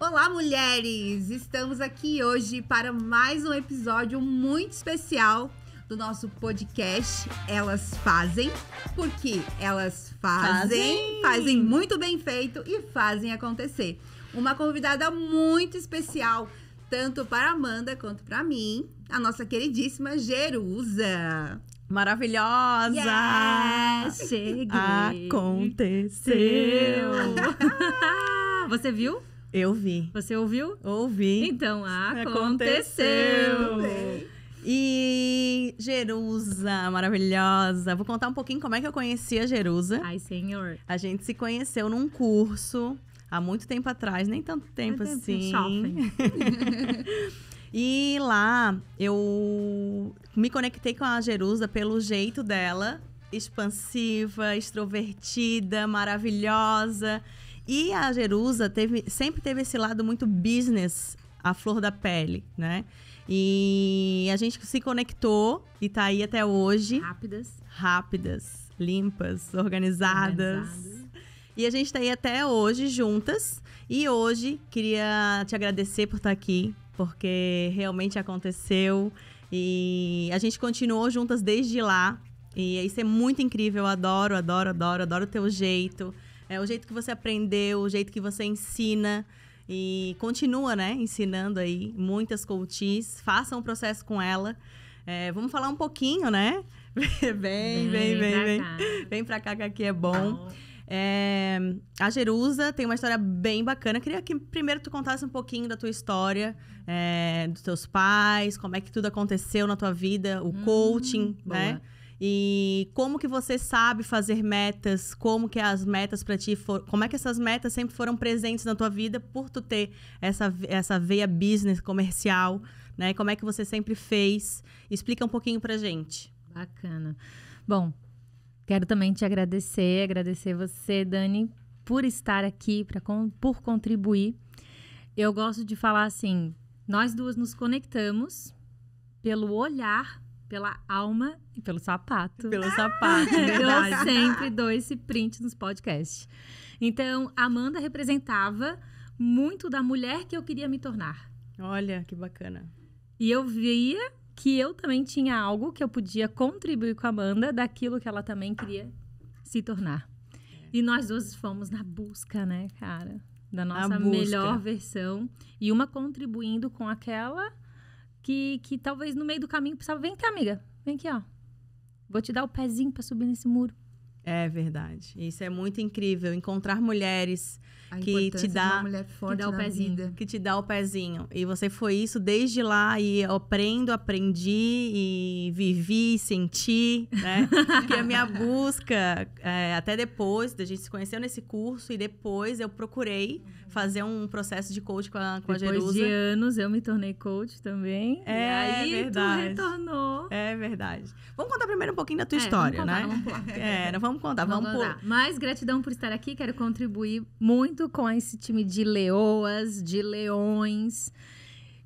Olá, mulheres! Estamos aqui hoje para mais um episódio muito especial do nosso podcast Elas Fazem, porque elas fazem, fazem, fazem muito bem feito e fazem acontecer. Uma convidada muito especial, tanto para Amanda quanto para mim, a nossa queridíssima Jerusa. Maravilhosa! Yeah! Cheguei! Aconteceu! Você viu? Eu vi. Você ouviu? Ouvi. Então, ah, aconteceu. aconteceu. E Jerusa, maravilhosa. Vou contar um pouquinho como é que eu conheci a Jerusa. Ai, senhor. A gente se conheceu num curso há muito tempo atrás, nem tanto tempo Mas assim. e lá eu me conectei com a Jerusa pelo jeito dela, expansiva, extrovertida, maravilhosa. E a Jerusa teve, sempre teve esse lado muito business, a flor da pele, né? E a gente se conectou e tá aí até hoje. Rápidas. Rápidas, limpas, organizadas. organizadas. E a gente tá aí até hoje juntas. E hoje queria te agradecer por estar tá aqui, porque realmente aconteceu. E a gente continuou juntas desde lá. E isso é muito incrível. Eu adoro, adoro, adoro, adoro o teu jeito. É o jeito que você aprendeu, o jeito que você ensina. E continua, né? Ensinando aí muitas coaches. Façam o processo com ela. É, vamos falar um pouquinho, né? vem, vem, vem, vem. Vem, vem pra cá que aqui é bom. É, a Jerusa tem uma história bem bacana. Queria que primeiro tu contasse um pouquinho da tua história, é, dos teus pais, como é que tudo aconteceu na tua vida, o hum, coaching, né? boa. né? E como que você sabe fazer metas? Como que as metas para ti foram? como é que essas metas sempre foram presentes na tua vida por tu ter essa essa veia business comercial, né? Como é que você sempre fez? Explica um pouquinho pra gente. Bacana. Bom, quero também te agradecer, agradecer você, Dani, por estar aqui, pra, por contribuir. Eu gosto de falar assim, nós duas nos conectamos pelo olhar pela alma e pelo sapato. Pelo sapato. Verdade. Eu sempre dou esse print nos podcasts. Então, Amanda representava muito da mulher que eu queria me tornar. Olha, que bacana. E eu via que eu também tinha algo que eu podia contribuir com a Amanda daquilo que ela também queria se tornar. É. E nós duas fomos na busca, né, cara? Da nossa melhor versão. E uma contribuindo com aquela que, que talvez no meio do caminho precisava, vem cá, amiga, vem aqui, ó. Vou te dar o pezinho para subir nesse muro. É verdade. Isso é muito incrível. Encontrar mulheres a que te dá, que dá o pezinho, vida. que te dá o pezinho. E você foi isso desde lá e aprendo, aprendi e vivi, senti, né? Porque a minha busca é, até depois, a gente se conheceu nesse curso e depois eu procurei fazer um processo de coach com a, com depois a Jerusa. Depois de anos eu me tornei coach também. É, aí, é verdade. retornou. É verdade. Vamos contar primeiro um pouquinho da tua é, história, vamos contar, né? Vamos é, não vamos vamos contar. Vamos, vamos contar. Mas gratidão por estar aqui. Quero contribuir muito com esse time de leoas, de leões.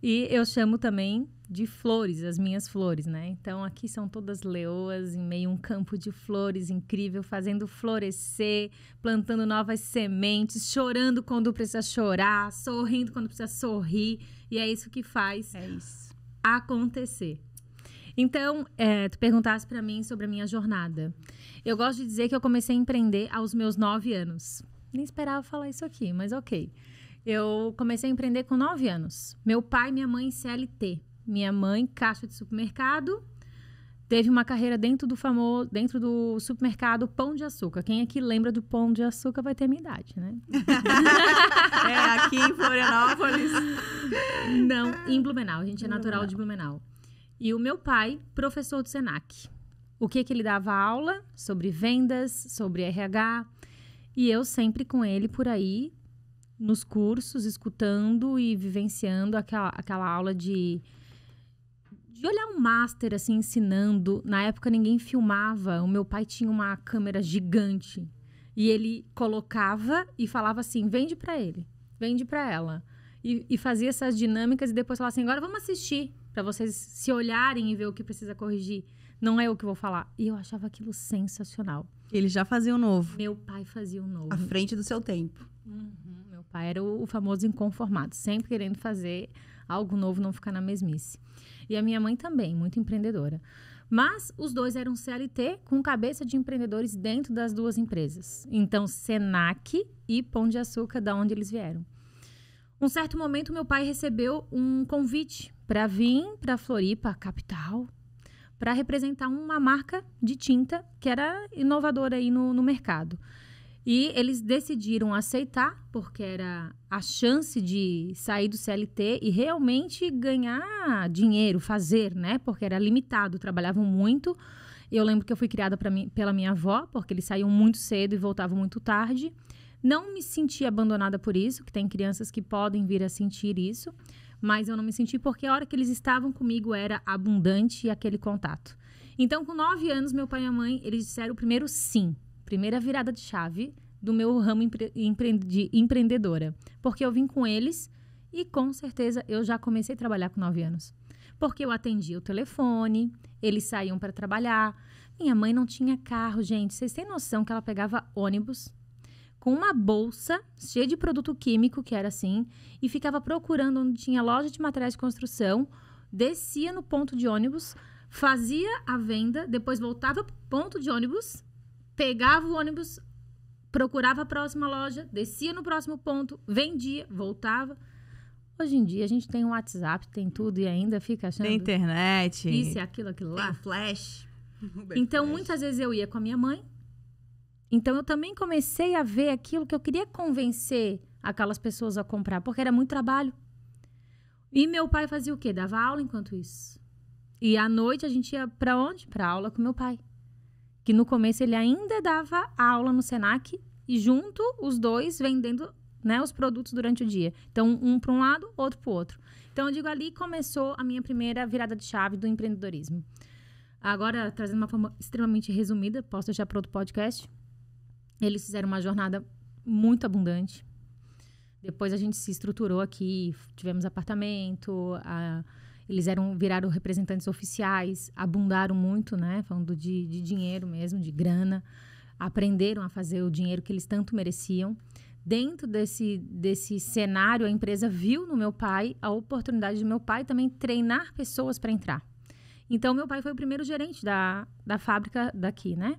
E eu chamo também de flores, as minhas flores, né? Então aqui são todas leoas em meio a um campo de flores incrível, fazendo florescer, plantando novas sementes, chorando quando precisa chorar, sorrindo quando precisa sorrir, e é isso que faz é isso. acontecer. Então, é, tu perguntaste para mim sobre a minha jornada. Eu gosto de dizer que eu comecei a empreender aos meus nove anos. Nem esperava falar isso aqui, mas ok. Eu comecei a empreender com nove anos. Meu pai e minha mãe CLT. Minha mãe, caixa de supermercado, teve uma carreira dentro do famoso, dentro do supermercado Pão de Açúcar. Quem aqui lembra do Pão de Açúcar vai ter minha idade, né? é, aqui em Florianópolis. Não, em Blumenau. A gente é natural de Blumenau. E o meu pai, professor do SENAC. O que, que ele dava aula? Sobre vendas, sobre RH. E eu sempre com ele por aí, nos cursos, escutando e vivenciando aquela, aquela aula de, de olhar um master assim ensinando. Na época ninguém filmava, o meu pai tinha uma câmera gigante e ele colocava e falava assim: "Vende para ele, vende para ela". E, e fazia essas dinâmicas e depois falava assim: "Agora vamos assistir" para vocês se olharem e ver o que precisa corrigir. Não é eu que vou falar. E eu achava aquilo sensacional. Ele já fazia o novo. Meu pai fazia o novo. À frente do seu tempo. Uhum, meu pai era o famoso inconformado, sempre querendo fazer algo novo, não ficar na mesmice. E a minha mãe também, muito empreendedora. Mas os dois eram CLT com cabeça de empreendedores dentro das duas empresas. Então, Senac e Pão de Açúcar, da onde eles vieram. Um certo momento, meu pai recebeu um convite para vir para Floripa, capital, para representar uma marca de tinta que era inovadora aí no, no mercado. E eles decidiram aceitar, porque era a chance de sair do CLT e realmente ganhar dinheiro, fazer, né? Porque era limitado, trabalhavam muito. Eu lembro que eu fui criada mim, pela minha avó, porque eles saíam muito cedo e voltavam muito tarde. Não me senti abandonada por isso, que tem crianças que podem vir a sentir isso, mas eu não me senti porque a hora que eles estavam comigo era abundante aquele contato. Então, com nove anos, meu pai e minha mãe, eles disseram o primeiro sim, primeira virada de chave do meu ramo empre empre empreendedora, porque eu vim com eles e com certeza eu já comecei a trabalhar com nove anos. Porque eu atendia o telefone, eles saíam para trabalhar. Minha mãe não tinha carro, gente. Vocês têm noção que ela pegava ônibus com uma bolsa cheia de produto químico, que era assim, e ficava procurando onde tinha loja de materiais de construção, descia no ponto de ônibus, fazia a venda, depois voltava para o ponto de ônibus, pegava o ônibus, procurava a próxima loja, descia no próximo ponto, vendia, voltava. Hoje em dia a gente tem um WhatsApp, tem tudo e ainda fica achando. Tem internet. Isso, aquilo, aquilo lá. Tem flash. Uber então, flash. muitas vezes eu ia com a minha mãe, então eu também comecei a ver aquilo que eu queria convencer aquelas pessoas a comprar, porque era muito trabalho. E meu pai fazia o quê? Dava aula enquanto isso. E à noite a gente ia para onde? Para aula com meu pai. Que no começo ele ainda dava aula no Senac e junto os dois vendendo né, os produtos durante o dia. Então um para um lado, outro para o outro. Então eu digo ali começou a minha primeira virada de chave do empreendedorismo. Agora trazendo uma forma extremamente resumida, posso deixar para outro podcast. Eles fizeram uma jornada muito abundante. Depois a gente se estruturou aqui, tivemos apartamento, a, eles eram viraram representantes oficiais, abundaram muito, né? Falando de, de dinheiro mesmo, de grana, aprenderam a fazer o dinheiro que eles tanto mereciam. Dentro desse, desse cenário, a empresa viu no meu pai a oportunidade do meu pai também treinar pessoas para entrar. Então, meu pai foi o primeiro gerente da, da fábrica daqui, né?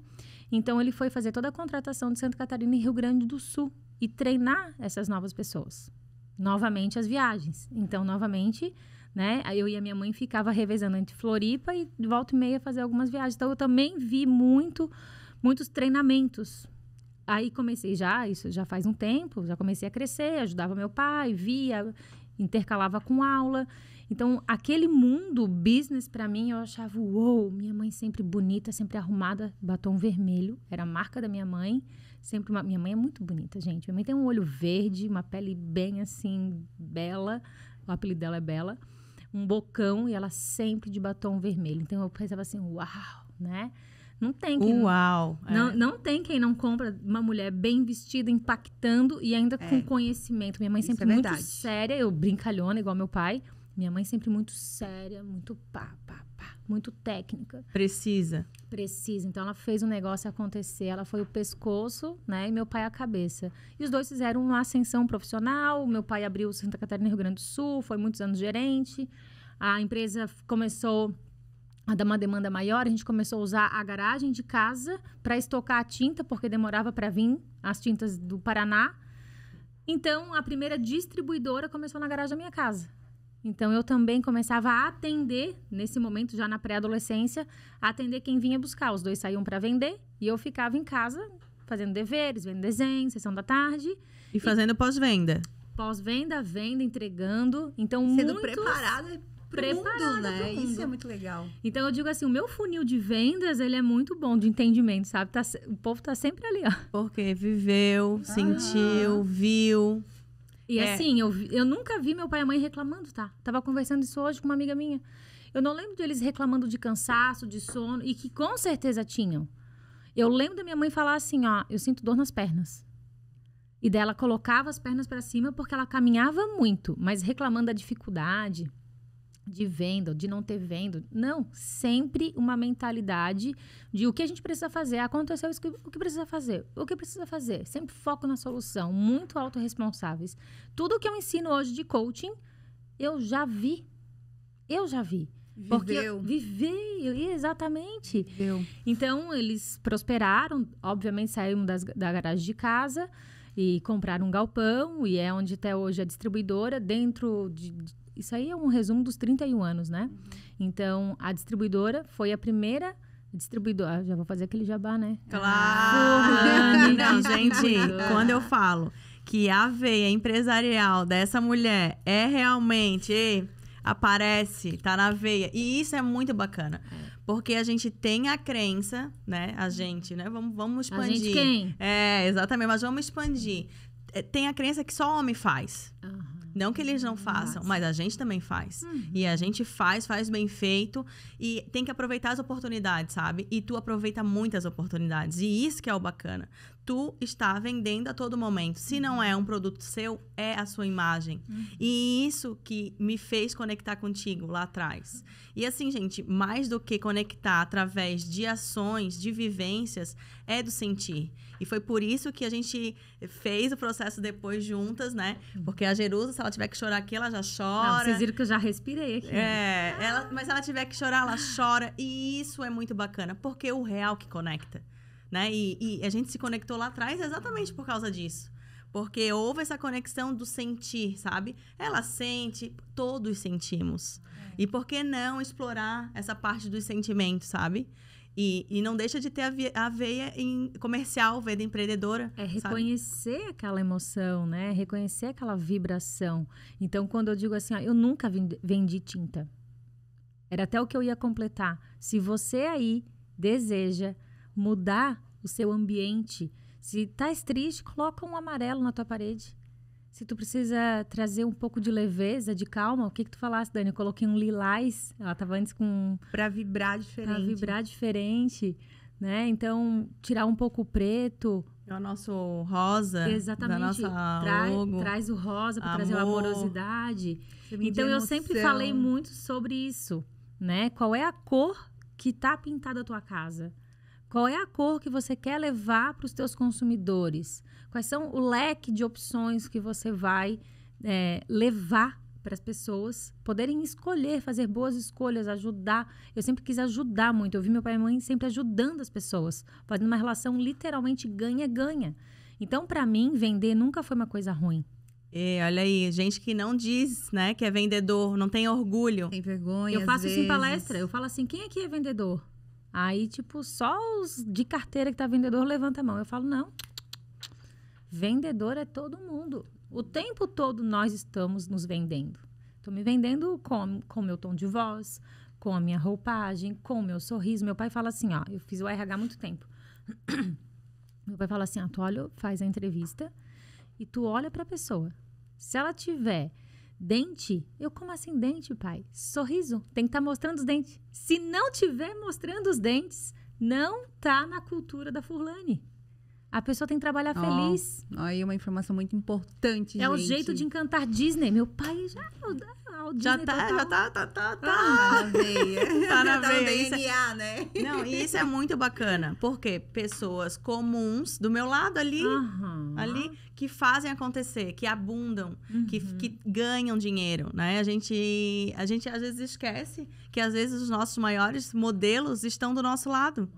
Então ele foi fazer toda a contratação de Santa Catarina e Rio Grande do Sul e treinar essas novas pessoas. Novamente as viagens. Então, novamente, né? Eu e a minha mãe ficava revezando entre Floripa e de volta e meia fazer algumas viagens. Então eu também vi muito, muitos treinamentos. Aí comecei já, isso já faz um tempo, já comecei a crescer, ajudava meu pai, via, intercalava com aula. Então, aquele mundo business para mim, eu achava, uou, minha mãe sempre bonita, sempre arrumada, batom vermelho, era a marca da minha mãe. Sempre uma... minha mãe é muito bonita, gente. Minha mãe tem um olho verde, uma pele bem assim bela, o apelido dela é Bela, um bocão e ela sempre de batom vermelho. Então eu pensava assim, uau, né? Não tem quem Uau! Não, é. não, não, tem quem não compra uma mulher bem vestida, impactando e ainda é. com conhecimento. Minha mãe sempre é muito séria, eu brincalhona, igual meu pai. Minha mãe é sempre muito séria, muito pá, pá, pá, muito técnica. Precisa. Precisa. Então ela fez o um negócio acontecer. Ela foi o pescoço, né? E meu pai a cabeça. E os dois fizeram uma ascensão profissional. Meu pai abriu Santa Catarina Rio Grande do Sul, foi muitos anos gerente. A empresa começou a dar uma demanda maior, a gente começou a usar a garagem de casa para estocar a tinta, porque demorava para vir as tintas do Paraná. Então, a primeira distribuidora começou na garagem da minha casa. Então eu também começava a atender, nesse momento já na pré-adolescência, atender quem vinha buscar. Os dois saíam para vender e eu ficava em casa fazendo deveres, vendo desenho, sessão da tarde. E fazendo pós-venda. Pós-venda, venda, entregando. Então, Sendo preparada preparada mundo, né? Mundo. Isso é muito legal. Então eu digo assim, o meu funil de vendas, ele é muito bom de entendimento, sabe? Tá, o povo tá sempre ali, ó. Porque viveu, ah. sentiu, viu. E é. assim, eu, eu nunca vi meu pai e mãe reclamando, tá? Tava conversando isso hoje com uma amiga minha. Eu não lembro deles reclamando de cansaço, de sono, e que com certeza tinham. Eu lembro da minha mãe falar assim, ó, eu sinto dor nas pernas. E dela colocava as pernas para cima porque ela caminhava muito, mas reclamando da dificuldade de venda, de não ter venda. Não, sempre uma mentalidade de o que a gente precisa fazer. Aconteceu isso, o que precisa fazer? O que precisa fazer? Sempre foco na solução, muito autorresponsáveis. Tudo que eu ensino hoje de coaching, eu já vi. Eu já vi. Viveu. Porque eu vivi, exatamente. Viveu. Então, eles prosperaram, obviamente saíram das, da garagem de casa e compraram um galpão, e é onde até hoje a é distribuidora, dentro de isso aí é um resumo dos 31 anos, né? Uhum. Então, a distribuidora foi a primeira distribuidora. Ah, já vou fazer aquele jabá, né? Claro! Ah, Não, gente, quando eu falo que a veia empresarial dessa mulher é realmente aparece, tá na veia. E isso é muito bacana. É. Porque a gente tem a crença, né? A gente, né? Vamos, vamos expandir. A gente quem? É, exatamente. Mas vamos expandir. É, tem a crença que só homem faz. Uhum. Não que eles não hum, façam, mas a gente também faz. Uhum. E a gente faz, faz bem feito e tem que aproveitar as oportunidades, sabe? E tu aproveita muitas oportunidades. E isso que é o bacana tu está vendendo a todo momento. Se não é um produto seu, é a sua imagem. Uhum. E isso que me fez conectar contigo lá atrás. E assim, gente, mais do que conectar através de ações, de vivências, é do sentir. E foi por isso que a gente fez o processo depois juntas, né? Uhum. Porque a Jerusa, se ela tiver que chorar aqui, ela já chora. Não, vocês viram que eu já respirei aqui. É, ela, mas se ela tiver que chorar, ela chora. E isso é muito bacana, porque é o real que conecta. Né? E, e a gente se conectou lá atrás exatamente por causa disso. Porque houve essa conexão do sentir, sabe? Ela sente, todos sentimos. É. E por que não explorar essa parte dos sentimentos, sabe? E, e não deixa de ter a, veia em comercial, veia empreendedora. É reconhecer sabe? aquela emoção, né? Reconhecer aquela vibração. Então, quando eu digo assim, ó, eu nunca vendi tinta. Era até o que eu ia completar. Se você aí deseja mudar o seu ambiente. Se estás triste, coloca um amarelo na tua parede. Se tu precisa trazer um pouco de leveza, de calma, o que que tu falaste, Dani? Eu coloquei um lilás, ela tava antes com... para vibrar diferente. para vibrar diferente, né? Então, tirar um pouco o preto, é o nosso rosa. Exatamente. Tra logo. Traz o rosa para trazer a amorosidade. Então eu sempre falei muito sobre isso, né? Qual é a cor que tá pintada a tua casa? Qual é a cor que você quer levar para os seus consumidores? Quais são o leque de opções que você vai é, levar para as pessoas poderem escolher, fazer boas escolhas, ajudar. Eu sempre quis ajudar muito. Eu vi meu pai e mãe sempre ajudando as pessoas, fazendo uma relação literalmente ganha-ganha. Então, para mim, vender nunca foi uma coisa ruim. E é, olha aí, gente que não diz, né, que é vendedor, não tem orgulho. Tem vergonha. Eu faço isso em palestra. Eu falo assim: quem aqui é vendedor? Aí, tipo, só os de carteira que tá vendedor levanta a mão. Eu falo, não. Vendedor é todo mundo. O tempo todo nós estamos nos vendendo. tô me vendendo com o meu tom de voz, com a minha roupagem, com o meu sorriso. Meu pai fala assim, ó, eu fiz o RH há muito tempo. meu pai fala assim, ó, ah, tu olha, faz a entrevista e tu olha para a pessoa. Se ela tiver Dente? Eu como assim dente, pai? Sorriso? Tem que estar tá mostrando os dentes. Se não tiver mostrando os dentes, não tá na cultura da Furlane. A pessoa tem que trabalhar oh, feliz. Aí uma informação muito importante, É gente. o jeito de encantar Disney. Meu pai já... É ah, já tá, já tá, tá, tá, tá. Ah, na veia. tá na veia. Tá tá é né? Não, e isso é muito bacana. Porque pessoas comuns do meu lado ali, uhum. ali, que fazem acontecer, que abundam, uhum. que, que ganham dinheiro, né? A gente, a gente às vezes esquece que às vezes os nossos maiores modelos estão do nosso lado.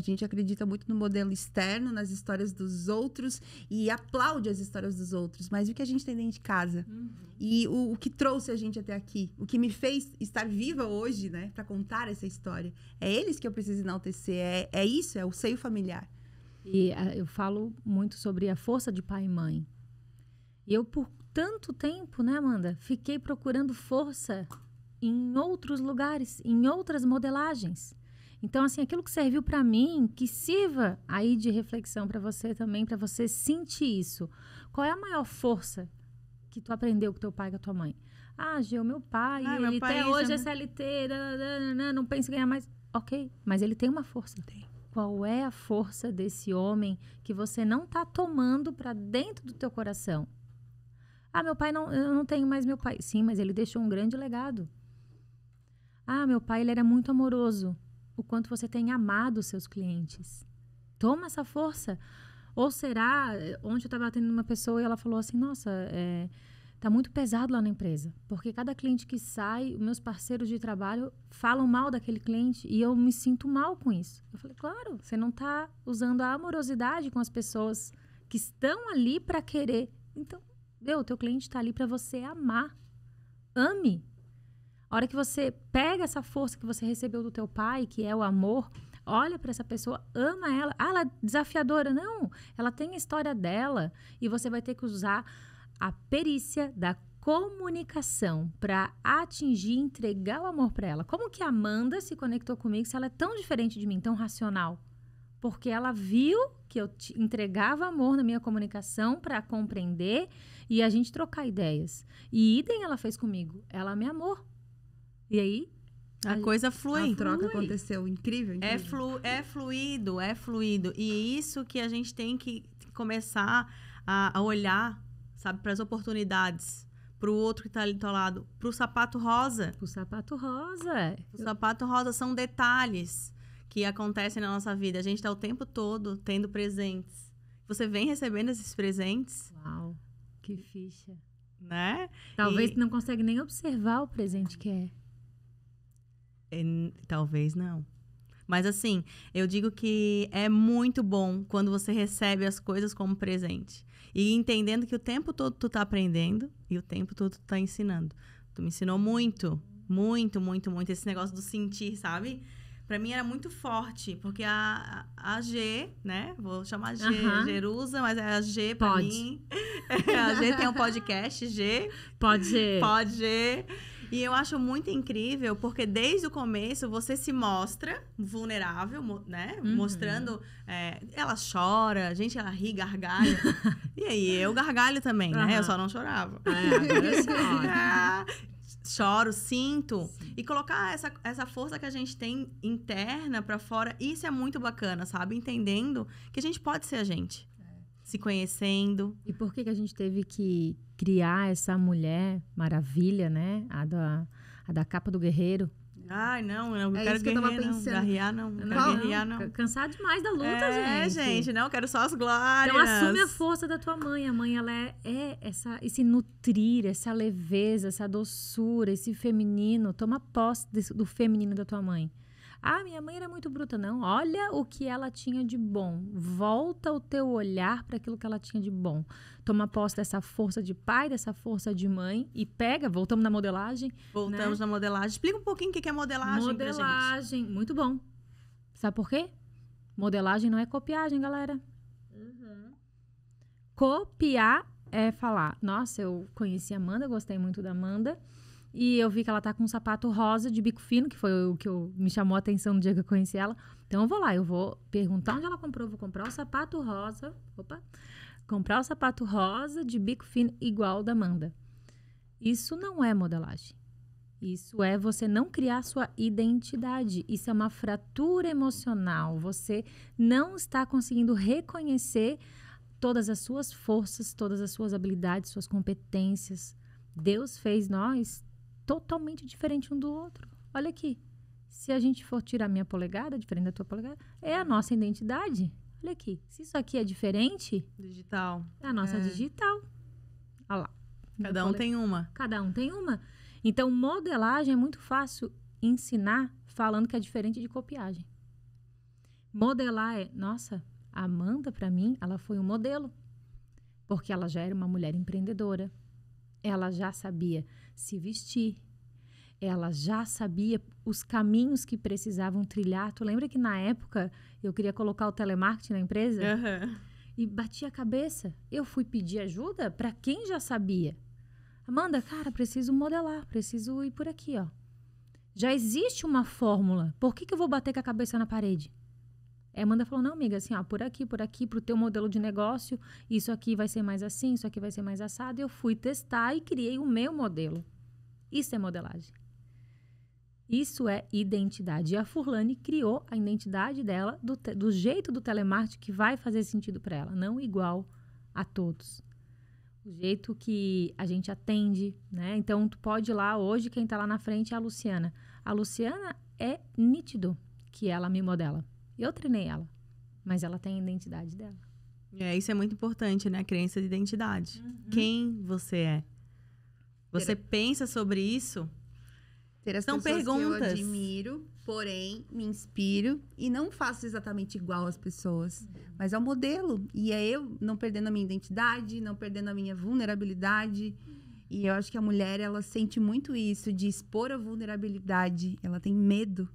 A gente acredita muito no modelo externo, nas histórias dos outros e aplaude as histórias dos outros. Mas o que a gente tem dentro de casa? Uhum. E o, o, que trouxe a gente até aqui? O que me fez estar viva hoje, né? Para contar essa história. É eles que eu preciso enaltecer. É, é isso, é o seio familiar. E a, ah, eu falo muito sobre a força de pai e mãe. E eu, por tanto tempo, né, Amanda? Fiquei procurando força em outros lugares, em outras modelagens. Então, assim, aquilo que serviu para mim, que sirva aí de reflexão para você também, para você sentir isso. Qual é a maior força que tu aprendeu com teu pai e com a tua mãe? Ah, Gê, o meu pai, ah, ele meu pai até hoje é CLT, nananana, não pensa em ganhar mais. Ok, mas ele tem uma força. Tem. Qual é a força desse homem que você não está tomando para dentro do teu coração? Ah, meu pai não, eu não tenho mais meu pai. Sim, mas ele deixou um grande legado. Ah, meu pai ele era muito amoroso o quanto você tem amado os seus clientes. Toma essa força. Ou será, ontem eu estava atendendo uma pessoa e ela falou assim, nossa, é, tá muito pesado lá na empresa, porque cada cliente que sai, meus parceiros de trabalho falam mal daquele cliente e eu me sinto mal com isso. Eu falei, claro, você não está usando a amorosidade com as pessoas que estão ali para querer. Então, meu, teu cliente está ali para você amar. Ame a hora que você pega essa força que você recebeu do teu pai, que é o amor, olha para essa pessoa, ama ela. Ah, ela é desafiadora. Não, ela tem a história dela e você vai ter que usar a perícia da comunicação para atingir, entregar o amor para ela. Como que a Amanda se conectou comigo se ela é tão diferente de mim, tão racional? Porque ela viu que eu entregava amor na minha comunicação para compreender e a gente trocar ideias. E idem ela fez comigo. Ela me amou e aí, a, coisa flui. A ah, troca flui. aconteceu incrível, é incrível. É, flu, é fluido, é fluido. E é isso que a gente tem que começar a, a olhar, sabe, para as oportunidades. Para o outro que está ali do teu lado. Para o sapato rosa. O sapato rosa. É. O sapato rosa são detalhes que acontecem na nossa vida. A gente está o tempo todo tendo presentes. Você vem recebendo esses presentes. Uau, que ficha. Né? Talvez e... não consegue nem observar o presente que é talvez não. Mas assim, eu digo que é muito bom quando você recebe as coisas como presente. E entendendo que o tempo todo tu tá aprendendo e o tempo todo tu tá ensinando. Tu me ensinou muito, muito, muito, muito esse negócio do sentir, sabe? Para mim era muito forte, porque a, a G, né? Vou chamar G, uhum. Gerusa, mas é a G pra Pode. mim. a G tem um podcast, G. Pode G. Pode G. E eu acho muito incrível, porque desde o começo você se mostra vulnerável, né? Uhum. Mostrando. É, ela chora, gente, ela ri, gargalha. e aí, eu gargalho também, uhum. né? Eu só não chorava. Ah, é, é né? ah, choro, sinto. Sim. E colocar essa, essa força que a gente tem interna para fora, isso é muito bacana, sabe? Entendendo que a gente pode ser a gente se conhecendo. E por que, que a gente teve que criar essa mulher maravilha, né? A da, a da capa do guerreiro. Ai, não, eu é quero guerrear, que não. Garrear, não. Não, não, guerrear, não. Cansado demais da luta, é, gente. É, gente, não, quero só as glórias. Então assume a força da tua mãe. A mãe, ela é, é essa, esse nutrir, essa leveza, essa doçura, esse feminino. Toma posse desse, do feminino da tua mãe. Ah, minha mãe era muito bruta. Não, olha o que ela tinha de bom. Volta o teu olhar para aquilo que ela tinha de bom. Toma posse dessa força de pai, dessa força de mãe e pega. Voltamos na modelagem. Né? Voltamos né? na modelagem. Explica um pouquinho o que é modelagem. Modelagem, muito bom. Sabe por quê? Modelagem não é copiagem, galera. Uhum. Copiar é falar. Nossa, eu conheci a Amanda, gostei muito da Amanda. E eu vi que ela tá com um sapato rosa de bico fino, que foi o que eu, me chamou a atenção no dia que eu conheci ela. Então eu vou lá, eu vou perguntar onde ela comprou, vou comprar o sapato rosa. Opa! Comprar o sapato rosa de bico fino igual da Amanda. Isso não é modelagem. Isso é você não criar sua identidade. Isso é uma fratura emocional. Você não está conseguindo reconhecer todas as suas forças, todas as suas habilidades, suas competências. Deus fez nós totalmente diferente um do outro. Olha aqui. Se a gente for tirar minha polegada, diferente da tua polegada, é a nossa identidade. Olha aqui. Se isso aqui é diferente. Digital. É a nossa é. digital. Olha lá. Cada um tem uma. Cada um tem uma. Então, modelagem é muito fácil ensinar falando que é diferente de copiagem. Modelar é, nossa, a Amanda, para mim, ela foi um modelo. Porque ela já era uma mulher empreendedora. Ela já sabia se vestir. Ela já sabia os caminhos que precisavam trilhar. Tu lembra que na época eu queria colocar o telemarketing na empresa? Uhum. E bati a cabeça. Eu fui pedir ajuda para quem já sabia. Amanda, cara, preciso modelar, preciso ir por aqui, ó. Já existe uma fórmula. Por que, que eu vou bater com a cabeça na parede? A é, Amanda falou: não, amiga, assim, ó, por aqui, por aqui, pro teu modelo de negócio, isso aqui vai ser mais assim, isso aqui vai ser mais assado. Eu fui testar e criei o meu modelo. Isso é modelagem. Isso é identidade. E a Furlane criou a identidade dela do, do jeito do telemarketing que vai fazer sentido para ela, não igual a todos. O jeito que a gente atende, né? Então, tu pode ir lá hoje, quem está lá na frente é a Luciana. A Luciana é nítido que ela me modela. Eu treinei ela, mas ela tem a identidade dela. É, isso é muito importante, né? A crença de identidade. Uhum. Quem você é. Você ter... pensa sobre isso? Ter as São perguntas. Que eu admiro, porém me inspiro e não faço exatamente igual às pessoas, uhum. mas é o um modelo e é eu não perdendo a minha identidade, não perdendo a minha vulnerabilidade. E eu acho que a mulher ela sente muito isso de expor a vulnerabilidade, ela tem medo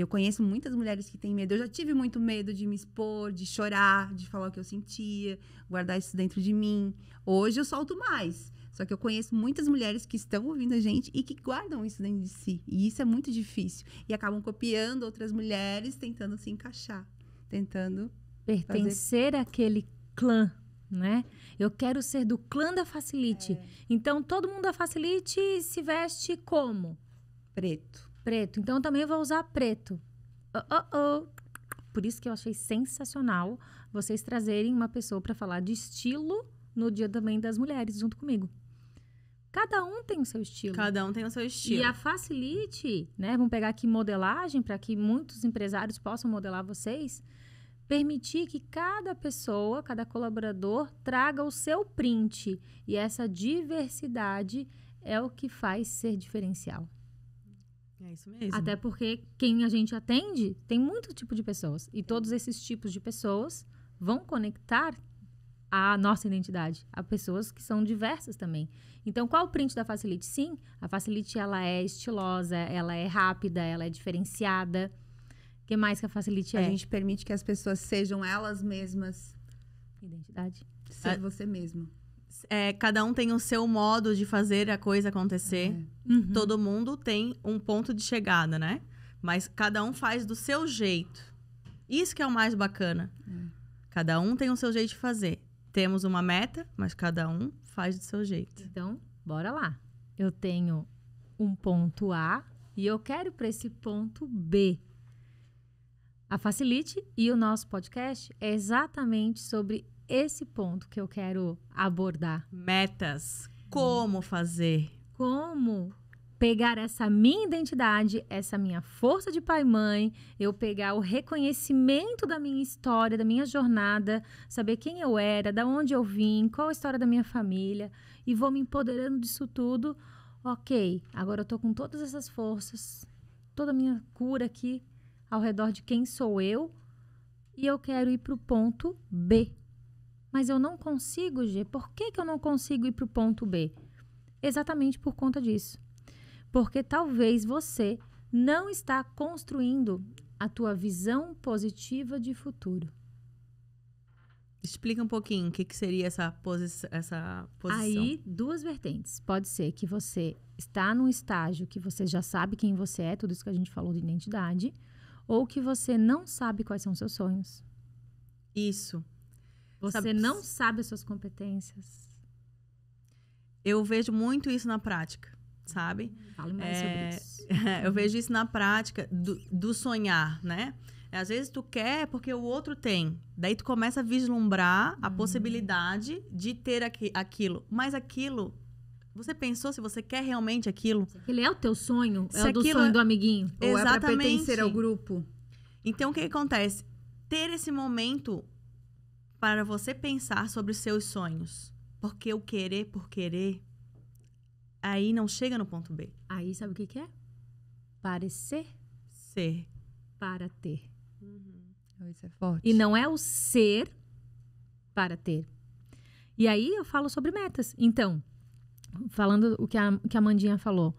eu conheço muitas mulheres que têm medo. Eu já tive muito medo de me expor, de chorar, de falar o que eu sentia, guardar isso dentro de mim. Hoje eu solto mais. Só que eu conheço muitas mulheres que estão ouvindo a gente e que guardam isso dentro de si. E isso é muito difícil. E acabam copiando outras mulheres, tentando se encaixar, tentando pertencer fazer... àquele clã, né? Eu quero ser do clã da Facilite. É. Então todo mundo da Facilite se veste como? Preto preto, então eu também vou usar preto. Oh, oh, oh. Por isso que eu achei sensacional vocês trazerem uma pessoa para falar de estilo no Dia também das Mulheres junto comigo. Cada um tem o seu estilo. Cada um tem o seu estilo. E a facilite, né? Vamos pegar aqui modelagem para que muitos empresários possam modelar vocês. Permitir que cada pessoa, cada colaborador traga o seu print. E essa diversidade é o que faz ser diferencial. É isso mesmo. Até porque quem a gente atende tem muito tipo de pessoas. E todos esses tipos de pessoas vão conectar a nossa identidade a pessoas que são diversas também. Então, qual o print da Facilite? Sim, a Facilite ela é estilosa, ela é rápida, ela é diferenciada. O que mais que a Facilite a é? A gente permite que as pessoas sejam elas mesmas. Identidade. Ser ah. você mesmo é, cada um tem o seu modo de fazer a coisa acontecer. É. Uhum. Todo mundo tem um ponto de chegada, né? Mas cada um faz do seu jeito. Isso que é o mais bacana. É. Cada um tem o seu jeito de fazer. Temos uma meta, mas cada um faz do seu jeito. Então, bora lá. Eu tenho um ponto A e eu quero para esse ponto B. A Facilite e o nosso podcast é exatamente sobre esse ponto que eu quero abordar. Metas. Como fazer? Como pegar essa minha identidade, essa minha força de pai e mãe, eu pegar o reconhecimento da minha história, da minha jornada, saber quem eu era, da onde eu vim, qual a história da minha família e vou me empoderando disso tudo. OK, agora eu tô com todas essas forças, toda a minha cura aqui ao redor de quem sou eu e eu quero ir pro ponto B, mas eu não consigo, G. Por que, que eu não consigo ir para o ponto B? Exatamente por conta disso. Porque talvez você não está construindo a tua visão positiva de futuro. Explica um pouquinho o que, que, seria essa, posi essa posição. Aí, duas vertentes. Pode ser que você está num estágio que você já sabe quem você é, tudo isso que a gente falou de identidade, ou que você não sabe quais são seus sonhos. Isso. Você sabe... não sabe as suas competências. Eu vejo muito isso na prática, sabe? Fale mais é... sobre isso. eu vejo isso na prática do, do sonhar, né? Às vezes tu quer porque o outro tem. Daí tu começa a vislumbrar a hum. possibilidade de ter aqu aquilo. Mas aquilo, você pensou se você quer realmente aquilo? Ele é o teu sonho? É se é o do sonho é do amiguinho? Exatamente. Ou é pra pertencer ao grupo? Então, o que acontece? Ter esse momento para você pensar sobre os seus sonhos. Porque o querer por querer aí não chega no ponto B. Aí sabe o que, que é? Parecer ser para ter. Uhum. Isso é forte. E não é o ser para ter. E aí eu falo sobre metas. Então, falando o que a, que a Mandinha falou.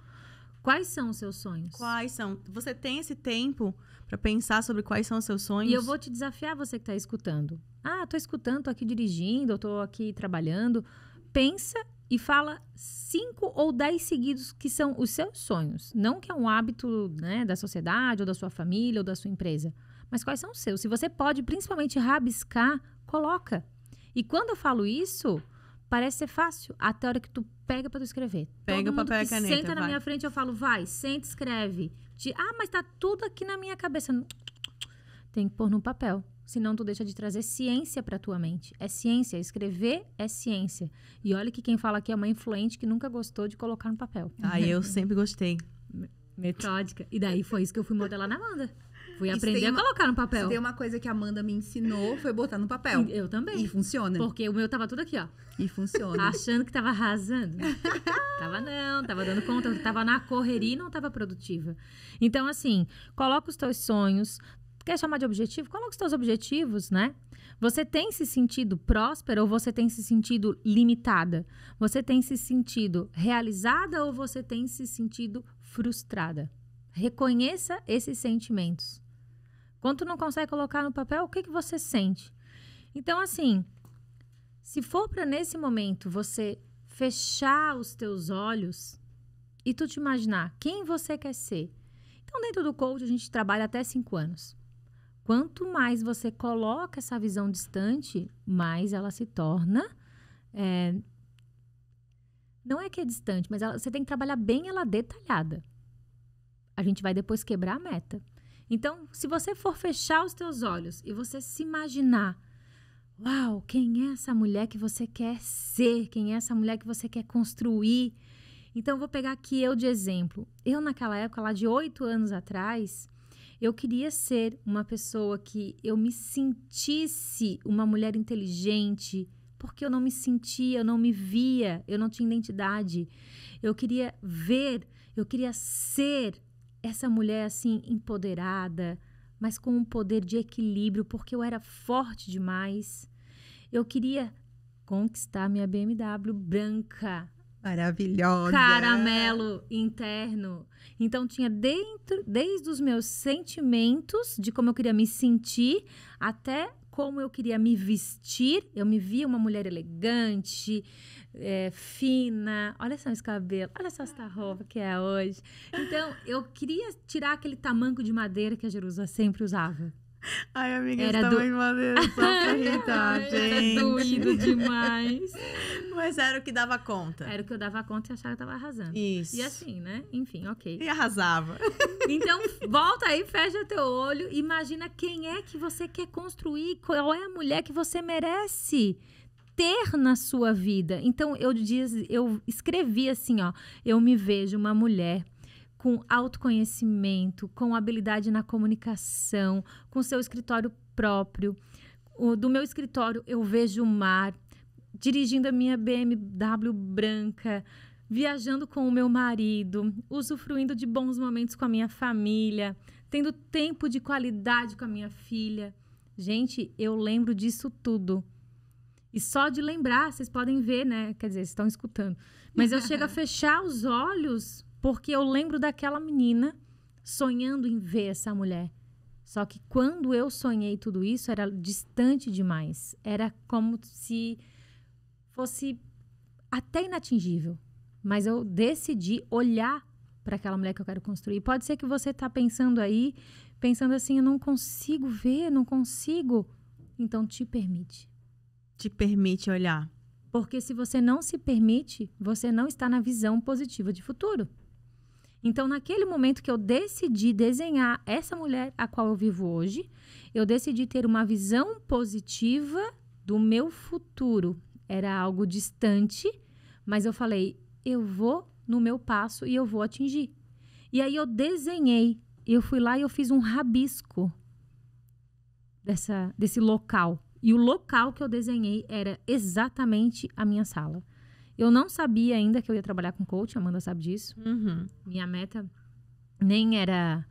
Quais são os seus sonhos? Quais são? Você tem esse tempo para pensar sobre quais são os seus sonhos? E eu vou te desafiar, você que está escutando. Ah, estou escutando, estou aqui dirigindo, estou aqui trabalhando. Pensa e fala cinco ou dez seguidos que são os seus sonhos. Não que é um hábito né, da sociedade, ou da sua família, ou da sua empresa. Mas quais são os seus? Se você pode, principalmente, rabiscar, coloca. E quando eu falo isso, Parece ser fácil até a hora que tu pega para tu escrever. Pega o papel e caneta. Senta vai. na minha frente, eu falo, vai, senta, escreve. De, ah, mas tá tudo aqui na minha cabeça. Tem que pôr no papel. Senão tu deixa de trazer ciência para tua mente. É ciência, escrever é ciência. E olha que quem fala aqui é uma influente que nunca gostou de colocar no papel. Ah, eu sempre gostei. Metódica. E daí foi isso que eu fui modelar na Amanda. Fui aprender uma, a colocar no papel. Tem uma coisa que a Amanda me ensinou, foi botar no papel. Eu também. E funciona. Porque o meu tava tudo aqui, ó. E funciona. Achando que tava arrasando. tava não, tava dando conta, tava na correria e não tava produtiva. Então, assim, coloca os teus sonhos. Quer chamar de objetivo? Coloca os teus objetivos, né? Você tem se sentido próspera ou você tem se sentido limitada? Você tem se sentido realizada ou você tem se sentido frustrada? Reconheça esses sentimentos. Quando tu não consegue colocar no papel, o que, que você sente? Então, assim, se for para nesse momento você fechar os teus olhos e tu te imaginar quem você quer ser. Então, dentro do coach, a gente trabalha até cinco anos. Quanto mais você coloca essa visão distante, mais ela se torna. É, não é que é distante, mas ela, você tem que trabalhar bem ela detalhada. A gente vai depois quebrar a meta. Então, se você for fechar os teus olhos e você se imaginar, uau, quem é essa mulher que você quer ser? Quem é essa mulher que você quer construir? Então, vou pegar aqui eu de exemplo. Eu, naquela época, lá de oito anos atrás, eu queria ser uma pessoa que eu me sentisse uma mulher inteligente, porque eu não me sentia, eu não me via, eu não tinha identidade. Eu queria ver, eu queria ser essa mulher assim empoderada, mas com um poder de equilíbrio, porque eu era forte demais. Eu queria conquistar minha BMW branca. Maravilhosa. Caramelo interno. Então tinha dentro, desde os meus sentimentos de como eu queria me sentir até como eu queria me vestir. Eu me via uma mulher elegante, é, fina. Olha só esse cabelo, olha só essa roupa que é hoje. Então, eu queria tirar aquele tamanco de madeira que a Jerusa sempre usava. Ai, amiga, era estamos do... em maneiro, só pra irritar, gente. Era doído demais. Mas era o que dava conta. Era o que eu dava conta e achava que tava arrasando. Isso. E assim, né? Enfim, ok. E arrasava. Então, volta aí, fecha teu olho. Imagina quem é que você quer construir. Qual é a mulher que você merece ter na sua vida. Então, eu, diz, eu escrevi assim, ó. Eu me vejo uma mulher com autoconhecimento, com habilidade na comunicação, com seu escritório próprio. O, do meu escritório eu vejo o mar, dirigindo a minha BMW branca, viajando com o meu marido, usufruindo de bons momentos com a minha família, tendo tempo de qualidade com a minha filha. Gente, eu lembro disso tudo. E só de lembrar, vocês podem ver, né? Quer dizer, vocês estão escutando. Mas eu chego a fechar os olhos porque eu lembro daquela menina sonhando em ver essa mulher. Só que quando eu sonhei tudo isso, era distante demais. Era como se fosse até inatingível. Mas eu decidi olhar para aquela mulher que eu quero construir. Pode ser que você está pensando aí, pensando assim, eu não consigo ver, não consigo. Então te permite. Te permite olhar. Porque se você não se permite, você não está na visão positiva de futuro. Então, naquele momento que eu decidi desenhar essa mulher a qual eu vivo hoje, eu decidi ter uma visão positiva do meu futuro. Era algo distante, mas eu falei, eu vou no meu passo e eu vou atingir. E aí eu desenhei, eu fui lá e eu fiz um rabisco dessa, desse local. E o local que eu desenhei era exatamente a minha sala. Eu não sabia ainda que eu ia trabalhar com coach, Amanda sabe disso. Uhum. Minha meta nem era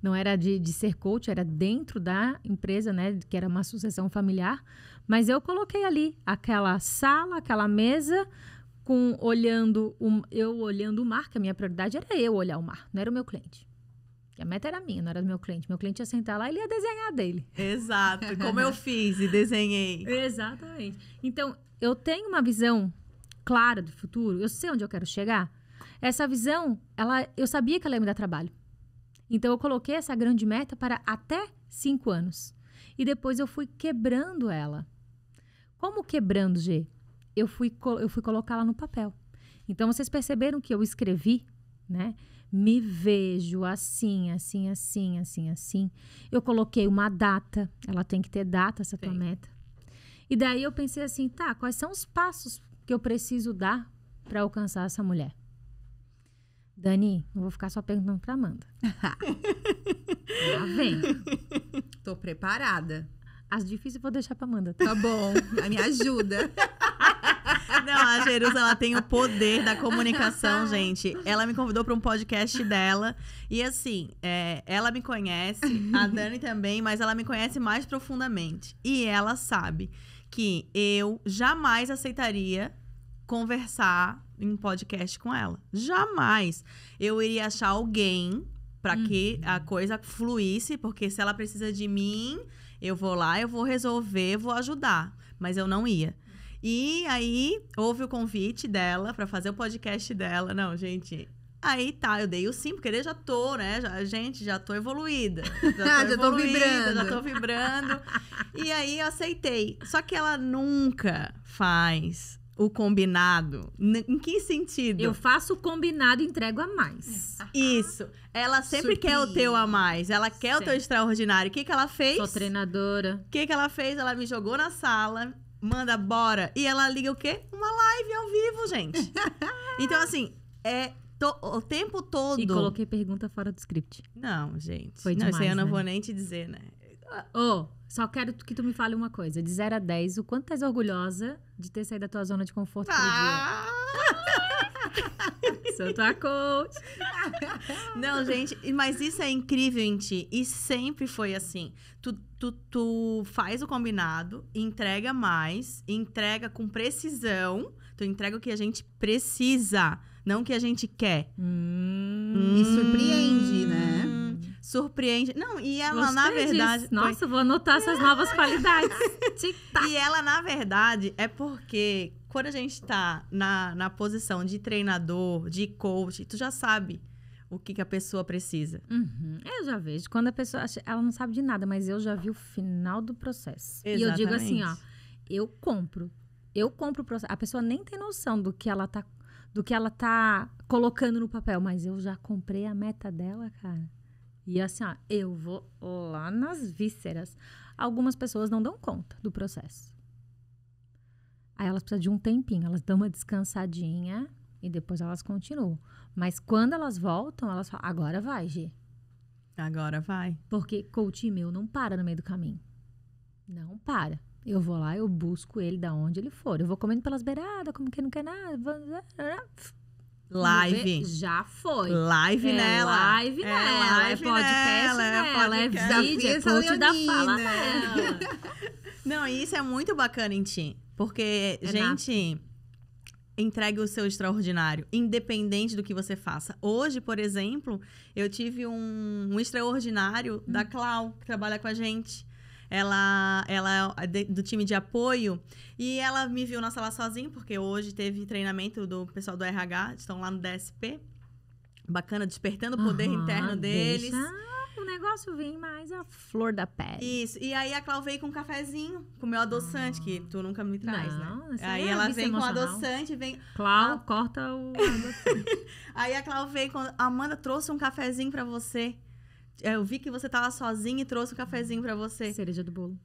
não era de, de, ser coach, era dentro da empresa, né, que era uma sucessão familiar, mas eu coloquei ali aquela sala, aquela mesa com olhando eu olhando o mar, que a minha prioridade era eu olhar o mar, não era o meu cliente. A meta era minha, não era do meu cliente. Meu cliente ia sentar lá e ele ia desenhar dele. Exato, como eu fiz e desenhei. Exatamente. Então, eu tenho uma visão clara do futuro, eu sei onde eu quero chegar. Essa visão, ela, eu sabia que ela ia me dar trabalho. Então eu coloquei essa grande meta para até cinco anos. E depois eu fui quebrando ela. Como quebrando, G? Eu fui, eu fui colocá-la no papel. Então vocês perceberam que eu escrevi, né? Me vejo assim, assim, assim, assim, assim. Eu coloquei uma data. Ela tem que ter data, essa Sim. tua meta. E daí eu pensei assim, tá, quais são os passos que eu preciso dar para alcançar essa mulher? Dani, não vou ficar só perguntando para Amanda. Já vem. Tô preparada. As difíceis eu vou deixar pra Amanda. Tá, tá bom, me ajuda. Não, a Jerusa, ela tem o poder da comunicação, gente. Ela me convidou para um podcast dela. E assim, é, ela me conhece, a Dani também, mas ela me conhece mais profundamente. E ela sabe que eu jamais aceitaria conversar em podcast com ela. Jamais. Eu iria achar alguém para uhum. que a coisa fluísse, porque se ela precisa de mim, eu vou lá, eu vou resolver, vou ajudar. Mas eu não ia. E aí houve o convite dela para fazer o podcast dela. Não, gente, Aí tá, eu dei o sim, porque eu já tô, né? Já, gente, já tô evoluída. Já tô, já evoluída, tô vibrando. Já tô vibrando. e aí eu aceitei. Só que ela nunca faz o combinado. Em que sentido? Eu faço o combinado e entrego a mais. Isso. Ela sempre quer o teu a mais. Ela quer sempre. o teu extraordinário. O que, que ela fez? Sou treinadora. O que, que ela fez? Ela me jogou na sala, manda bora. E ela liga o quê? Uma live ao vivo, gente. então, assim, é to, o tempo todo. E coloquei pergunta fora do script. Não, gente. Foi demais, não, isso aí eu não né? vou nem te dizer, né? Ô, oh, só quero que tu me fale uma coisa. De 0 a 10, o quanto estás orgulhosa de ter saído da tua zona de conforto ah! por dia? Sou tua coach. Não, gente, mas isso é incrível em ti. E sempre foi assim. Tu, tu, tu faz o combinado, entrega mais, entrega com precisão. Tu entrega o que a gente precisa, não o que a gente quer. Hum, surpreende, né? Hum, surpreende. Não, e ela, Gostei na verdade. Disso. Nossa, foi... vou anotar essas novas qualidades. e ela, na verdade, é porque quando a gente está na, na posição de treinador, de coach, tu já sabe o que, que a pessoa precisa. Uhum. Eu já vejo. Quando a pessoa. Ela não sabe de nada, mas eu já vi o final do processo. Exatamente. E eu digo assim, ó. Eu compro. Eu compro o processo. A pessoa nem tem noção do que ela tá, do que ela tá colocando no papel, mas eu já comprei a meta dela, cara. E assim, ó, eu vou lá nas vísceras. Algumas pessoas não dão conta do processo. Aí elas precisam de um tempinho, elas dão uma descansadinha e depois elas continuam. Mas quando elas voltam, elas falam: agora vai, Gê. Agora vai. Porque coach meu não para no meio do caminho. Não para. Eu vou lá, eu busco ele da onde ele for. Eu vou comendo pelas beiradas, como que não quer nada. Live. Já foi. Live é nela. Live é nela. É live é podcast nela. nela. É, podcast. é vídeo, é coach da fala não, isso é muito bacana em ti. Porque, é gente. Nato. Entregue o seu extraordinário, independente do que você faça. Hoje, por exemplo, eu tive um, um extraordinário hum. da Clau, que trabalha com a gente ela, ela é do time de apoio e ela me viu na sala sozinha, porque hoje teve treinamento do pessoal do RH, estão lá no DSP. Bacana, despertando o poder uhum, interno deles. Deixa negócio vem mais a flor da pele. Isso. E aí a Clau veio com um cafezinho, com o meu adoçante, ah. que tu nunca me traz, né? não, né? Aí é ela vem com o adoçante, vem. Clau, a... corta o adoçante. aí a Clau veio com. Amanda trouxe um cafezinho para você. É, eu vi que você tava sozinha e trouxe um cafezinho para você. Cereja do bolo.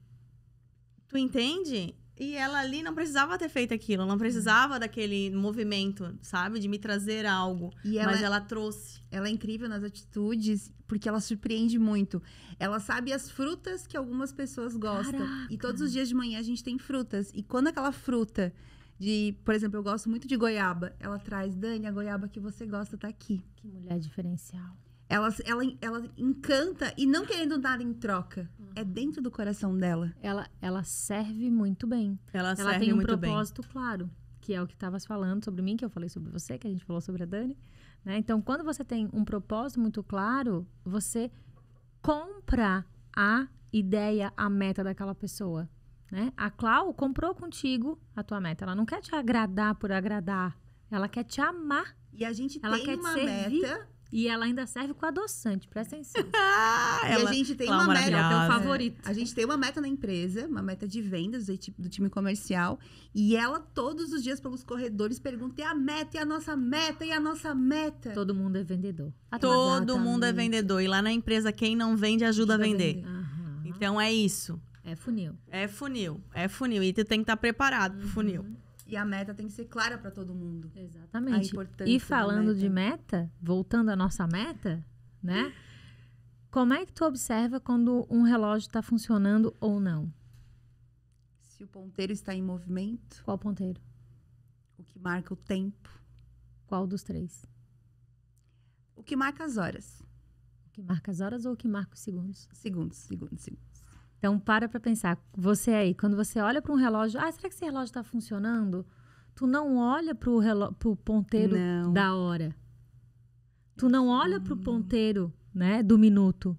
Tu entende? E ela ali não precisava ter feito aquilo, não precisava uhum. daquele movimento, sabe? De me trazer algo. E ela, mas é ela trouxe. Ela é incrível nas atitudes, porque ela surpreende muito. Ela sabe as frutas que algumas pessoas gostam. Caraca. E todos os dias de manhã a gente tem frutas. E quando aquela fruta de, por exemplo, eu gosto muito de goiaba, ela traz, Dani, a goiaba que você gosta tá aqui. Que mulher diferencial. Ela, ela, ela encanta e não querendo nada em troca. É dentro do coração dela. Ela, ela serve muito bem. Ela, ela serve tem um propósito bem. claro, que é o que estavas falando sobre mim, que eu falei sobre você, que a gente falou sobre a Dani. Né? Então, quando você tem um propósito muito claro, você compra a ideia, a meta daquela pessoa. Né? A Clau comprou contigo a tua meta. Ela não quer te agradar por agradar. Ela quer te amar. E a gente ela tem uma meta e ela ainda serve com adoçante, presta atenção. Ah, e ela, a gente tem uma meta, é o é. favorito. A gente tem uma meta na empresa, uma meta de vendas do, time comercial. E ela, todos os dias, pelos corredores, pergunta: e a meta, e a nossa meta, e a nossa meta? Todo mundo é vendedor. Todo mundo é vendedor. E lá na empresa, quem não vende, ajuda, a vender. vender. Então é isso. É funil. É funil. É funil. E tu tem que estar preparado uhum. pro funil. E a meta tem que ser clara para todo mundo. Exatamente. E falando meta. de meta, voltando à nossa meta, né? Como é que tu observa quando um relógio está funcionando ou não? Se o ponteiro está em movimento. Qual ponteiro? O que marca o tempo. Qual dos três? O que marca as horas. O que marca as horas ou o que marca os segundos? Segundos, segundos, segundos. Então, para para pensar. Você aí, quando você olha para um relógio, ah, será que esse relógio está funcionando? Tu não olha para o relo... ponteiro não. da hora. Tu não olha para o hum. ponteiro né, do minuto.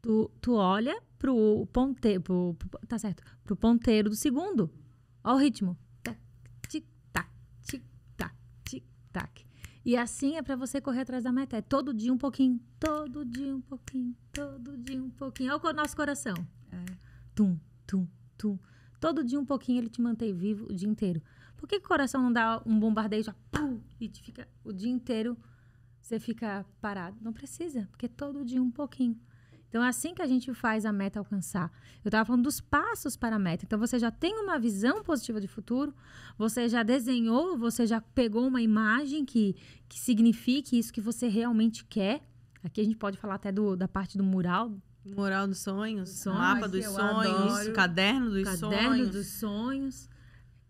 Tu, tu olha para o ponteiro, pro, tá certo, para o ponteiro do segundo. Olha o ritmo. Tac, tic, tac, tic, tac, tic, tac. E assim é para você correr atrás da meta. É todo dia um pouquinho, todo dia um pouquinho, todo dia um pouquinho. Olha o nosso coração tum, tum, tum. Todo dia um pouquinho ele te mantém vivo o dia inteiro. Por que, que o coração não dá um bombardeio já, pum, e te fica o dia inteiro você fica parado? Não precisa, porque todo dia um pouquinho. Então é assim que a gente faz a meta alcançar. Eu estava falando dos passos para a meta. Então você já tem uma visão positiva de futuro, você já desenhou, você já pegou uma imagem que, que signifique isso que você realmente quer. Aqui a gente pode falar até do, da parte do mural, Moral dos sonhos, sonhos mapa dos sonhos, caderno dos caderno sonhos. Caderno dos sonhos.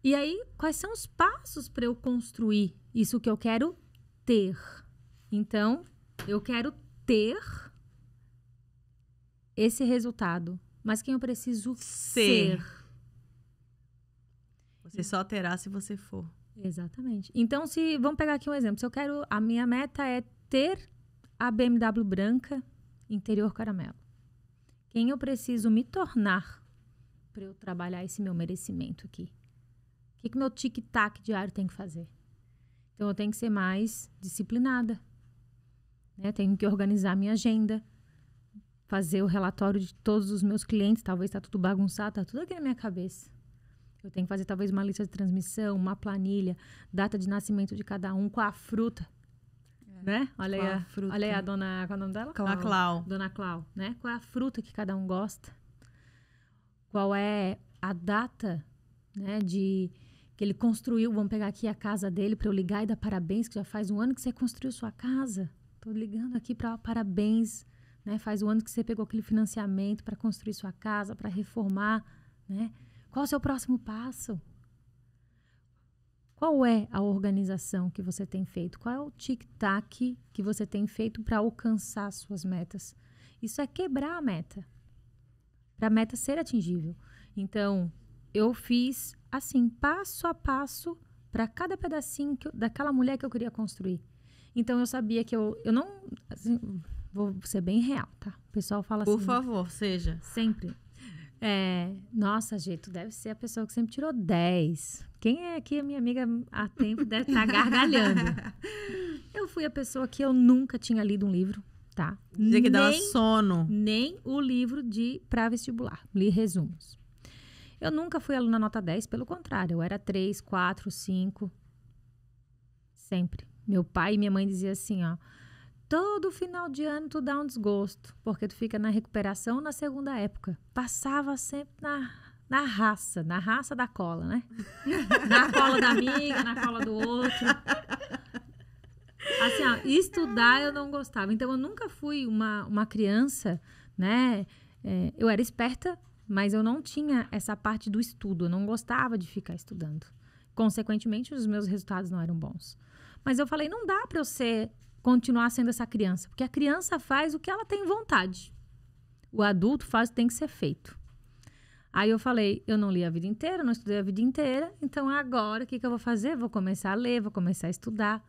E aí, quais são os passos para eu construir isso que eu quero ter? Então, eu quero ter esse resultado, mas quem eu preciso ser. ser. Você só terá se você for. Exatamente. Então, se vamos pegar aqui um exemplo, se eu quero, a minha meta é ter a BMW branca interior caramelo quem eu preciso me tornar para eu trabalhar esse meu merecimento aqui? O que, que meu tic-tac diário tem que fazer? Então, eu tenho que ser mais disciplinada. Né? Tenho que organizar minha agenda, fazer o relatório de todos os meus clientes. Talvez está tudo bagunçado, está tudo aqui na minha cabeça. Eu tenho que fazer talvez uma lista de transmissão, uma planilha, data de nascimento de cada um, com a fruta né? Olha Qual aí a, fruta? Olha aí a dona. Qual é o nome dela? Clau. A Clau. Dona Clau, né? Qual é a fruta que cada um gosta? Qual é a data, né? De que ele construiu. Vamos pegar aqui a casa dele para eu ligar e dar parabéns, que já faz um ano que você construiu sua casa. Tô ligando aqui para parabéns, né? Faz um ano que você pegou aquele financiamento para construir sua casa, para reformar, né? Qual é o seu próximo passo? Qual é a organização que você tem feito? Qual é o tic-tac que você tem feito para alcançar suas metas? Isso é quebrar a meta, para a meta ser atingível. Então, eu fiz assim, passo a passo, para cada pedacinho eu, daquela mulher que eu queria construir. Então, eu sabia que eu, eu não. Assim, vou ser bem real, tá? O pessoal fala Por assim. Por favor, seja. Sempre. É, nossa, jeito, deve ser a pessoa que sempre tirou 10. Quem é aqui, a minha amiga há tempo, deve estar tá gargalhando. eu fui a pessoa que eu nunca tinha lido um livro, tá? Dizia que dava sono. Nem o livro de pré-vestibular. Li resumos. Eu nunca fui aluna nota 10, pelo contrário, eu era 3, 4, 5. Sempre. Meu pai e minha mãe diziam assim, ó. Todo final de ano tu dá um desgosto, porque tu fica na recuperação na segunda época. Passava sempre na na raça, na raça da cola, né? na cola da amiga, na cola do outro. Assim, ó, estudar eu não gostava. Então eu nunca fui uma, uma criança, né? É, eu era esperta, mas eu não tinha essa parte do estudo. Eu não gostava de ficar estudando. Consequentemente, os meus resultados não eram bons. Mas eu falei, não dá para você continuar sendo essa criança, porque a criança faz o que ela tem vontade. O adulto faz o que tem que ser feito. Aí eu falei, eu não li a vida inteira, não estudei a vida inteira, então agora o que, que eu vou fazer? Vou começar a ler, vou começar a estudar.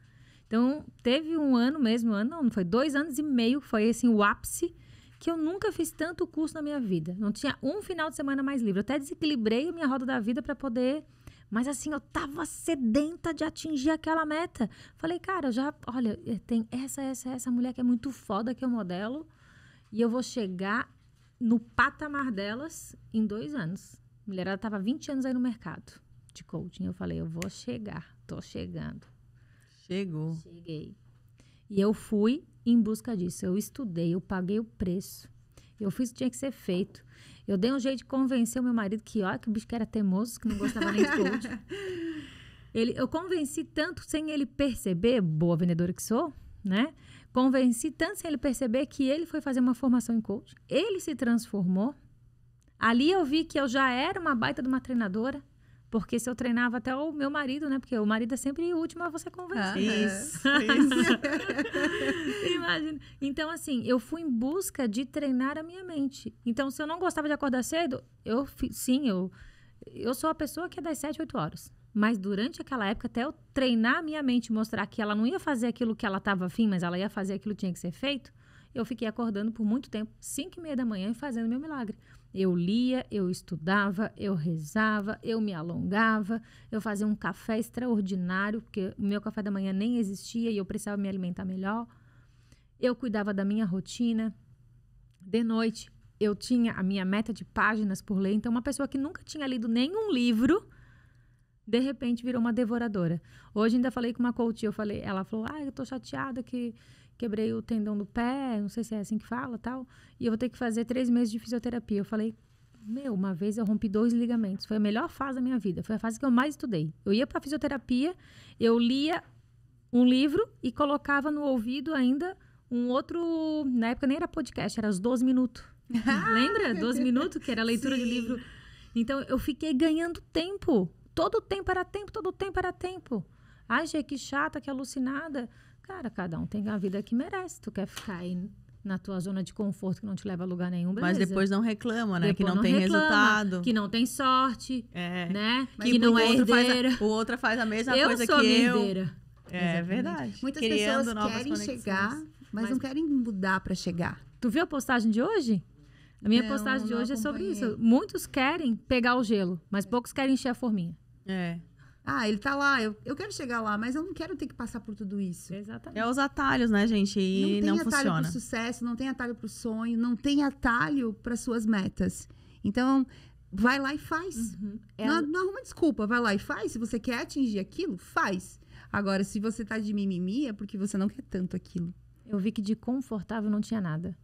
Então, teve um ano mesmo, um ano não, foi dois anos e meio, foi assim o ápice, que eu nunca fiz tanto curso na minha vida. Não tinha um final de semana mais livre. Eu até desequilibrei a minha roda da vida para poder... Mas assim, eu tava sedenta de atingir aquela meta. Falei, cara, já, olha, eh, tem essa, essa, essa mulher que é muito foda, que é o modelo, e eu vou chegar no patamar delas em dois anos. A mulherada estava 20 anos aí no mercado de coaching. Eu falei, eu vou chegar, tô chegando. Chegou. Cheguei. E eu fui em busca disso. Eu estudei, eu paguei o preço. Eu fiz o que tinha que ser feito. Eu dei um jeito de convencer o meu marido que, olha, que o bicho que era teimoso, que não gostava nem de coaching. Ele, eu convenci tanto sem ele perceber, boa vendedora que sou, né? Convenci tanto sem ele perceber que ele foi fazer uma formação em coach, ele se transformou. Ali eu vi que eu já era uma baita de uma treinadora, porque se eu treinava até o meu marido, né? Porque o marido é sempre o último a você convencer. Ah, é. isso, isso. Imagina. Então, assim, eu fui em busca de treinar a minha mente. Então, se eu não gostava de acordar cedo, eu sim, eu, eu sou a pessoa que é das 7, 8 horas. Mas durante aquela época, até eu treinar a minha mente, mostrar que ela não ia fazer aquilo que ela estava afim, mas ela ia fazer aquilo que tinha que ser feito, eu fiquei acordando por muito tempo, 5 e meia da manhã, e fazendo meu milagre. Eu lia, eu estudava, eu rezava, eu me alongava, eu fazia um café extraordinário, porque o meu café da manhã nem existia e eu precisava me alimentar melhor. Eu cuidava da minha rotina. De noite, eu tinha a minha meta de páginas por ler. Então, uma pessoa que nunca tinha lido nenhum livro, de repente virou uma devoradora. Hoje ainda falei com uma coach, eu falei, ela falou: "Ah, eu tô chateada que quebrei o tendão do pé, não sei se é assim que fala, tal, e eu vou ter que fazer três meses de fisioterapia". Eu falei: "Meu, uma vez eu rompi dois ligamentos. Foi a melhor fase da minha vida, foi a fase que eu mais estudei. Eu ia para fisioterapia, eu lia um livro e colocava no ouvido ainda um outro, na época nem era podcast, era os 12 minutos. Lembra? 12 minutos que era leitura Sim. de livro. Então eu fiquei ganhando tempo todo tempo era tempo, todo tempo era tempo. Ai, gente que chata, que alucinada. Cara, cada um tem a vida que merece. Tu quer ficar aí na tua zona de conforto que não te leva a lugar nenhum, beleza. Mas depois não reclama, né? Depois que não, não tem reclama, resultado. Que não tem sorte, é. né? Mas que, não é herdeira. Faz a, o outro faz a mesma eu coisa que herdeira. eu. É, é verdade. Muitas Criando pessoas querem chegar, mas, mas, não querem mudar para chegar. Tu viu a postagem de hoje? A minha não, postagem de hoje acompanhei. é sobre isso. Muitos querem pegar o gelo, mas poucos querem encher a forminha. É. Ah, ele tá lá, eu, eu quero chegar lá, mas eu não quero ter que passar por tudo isso. Exatamente. É os atalhos, né, gente? E não, tem não atalho funciona. pro sucesso, não tem atalho pro sonho, não tem atalho para suas metas. Então, vai lá e faz. Uhum. Ela... É não, não arruma desculpa, vai lá e faz. Se você quer atingir aquilo, faz. Agora, se você tá de mimimi, é porque você não quer tanto aquilo. Eu vi que de confortável não tinha nada.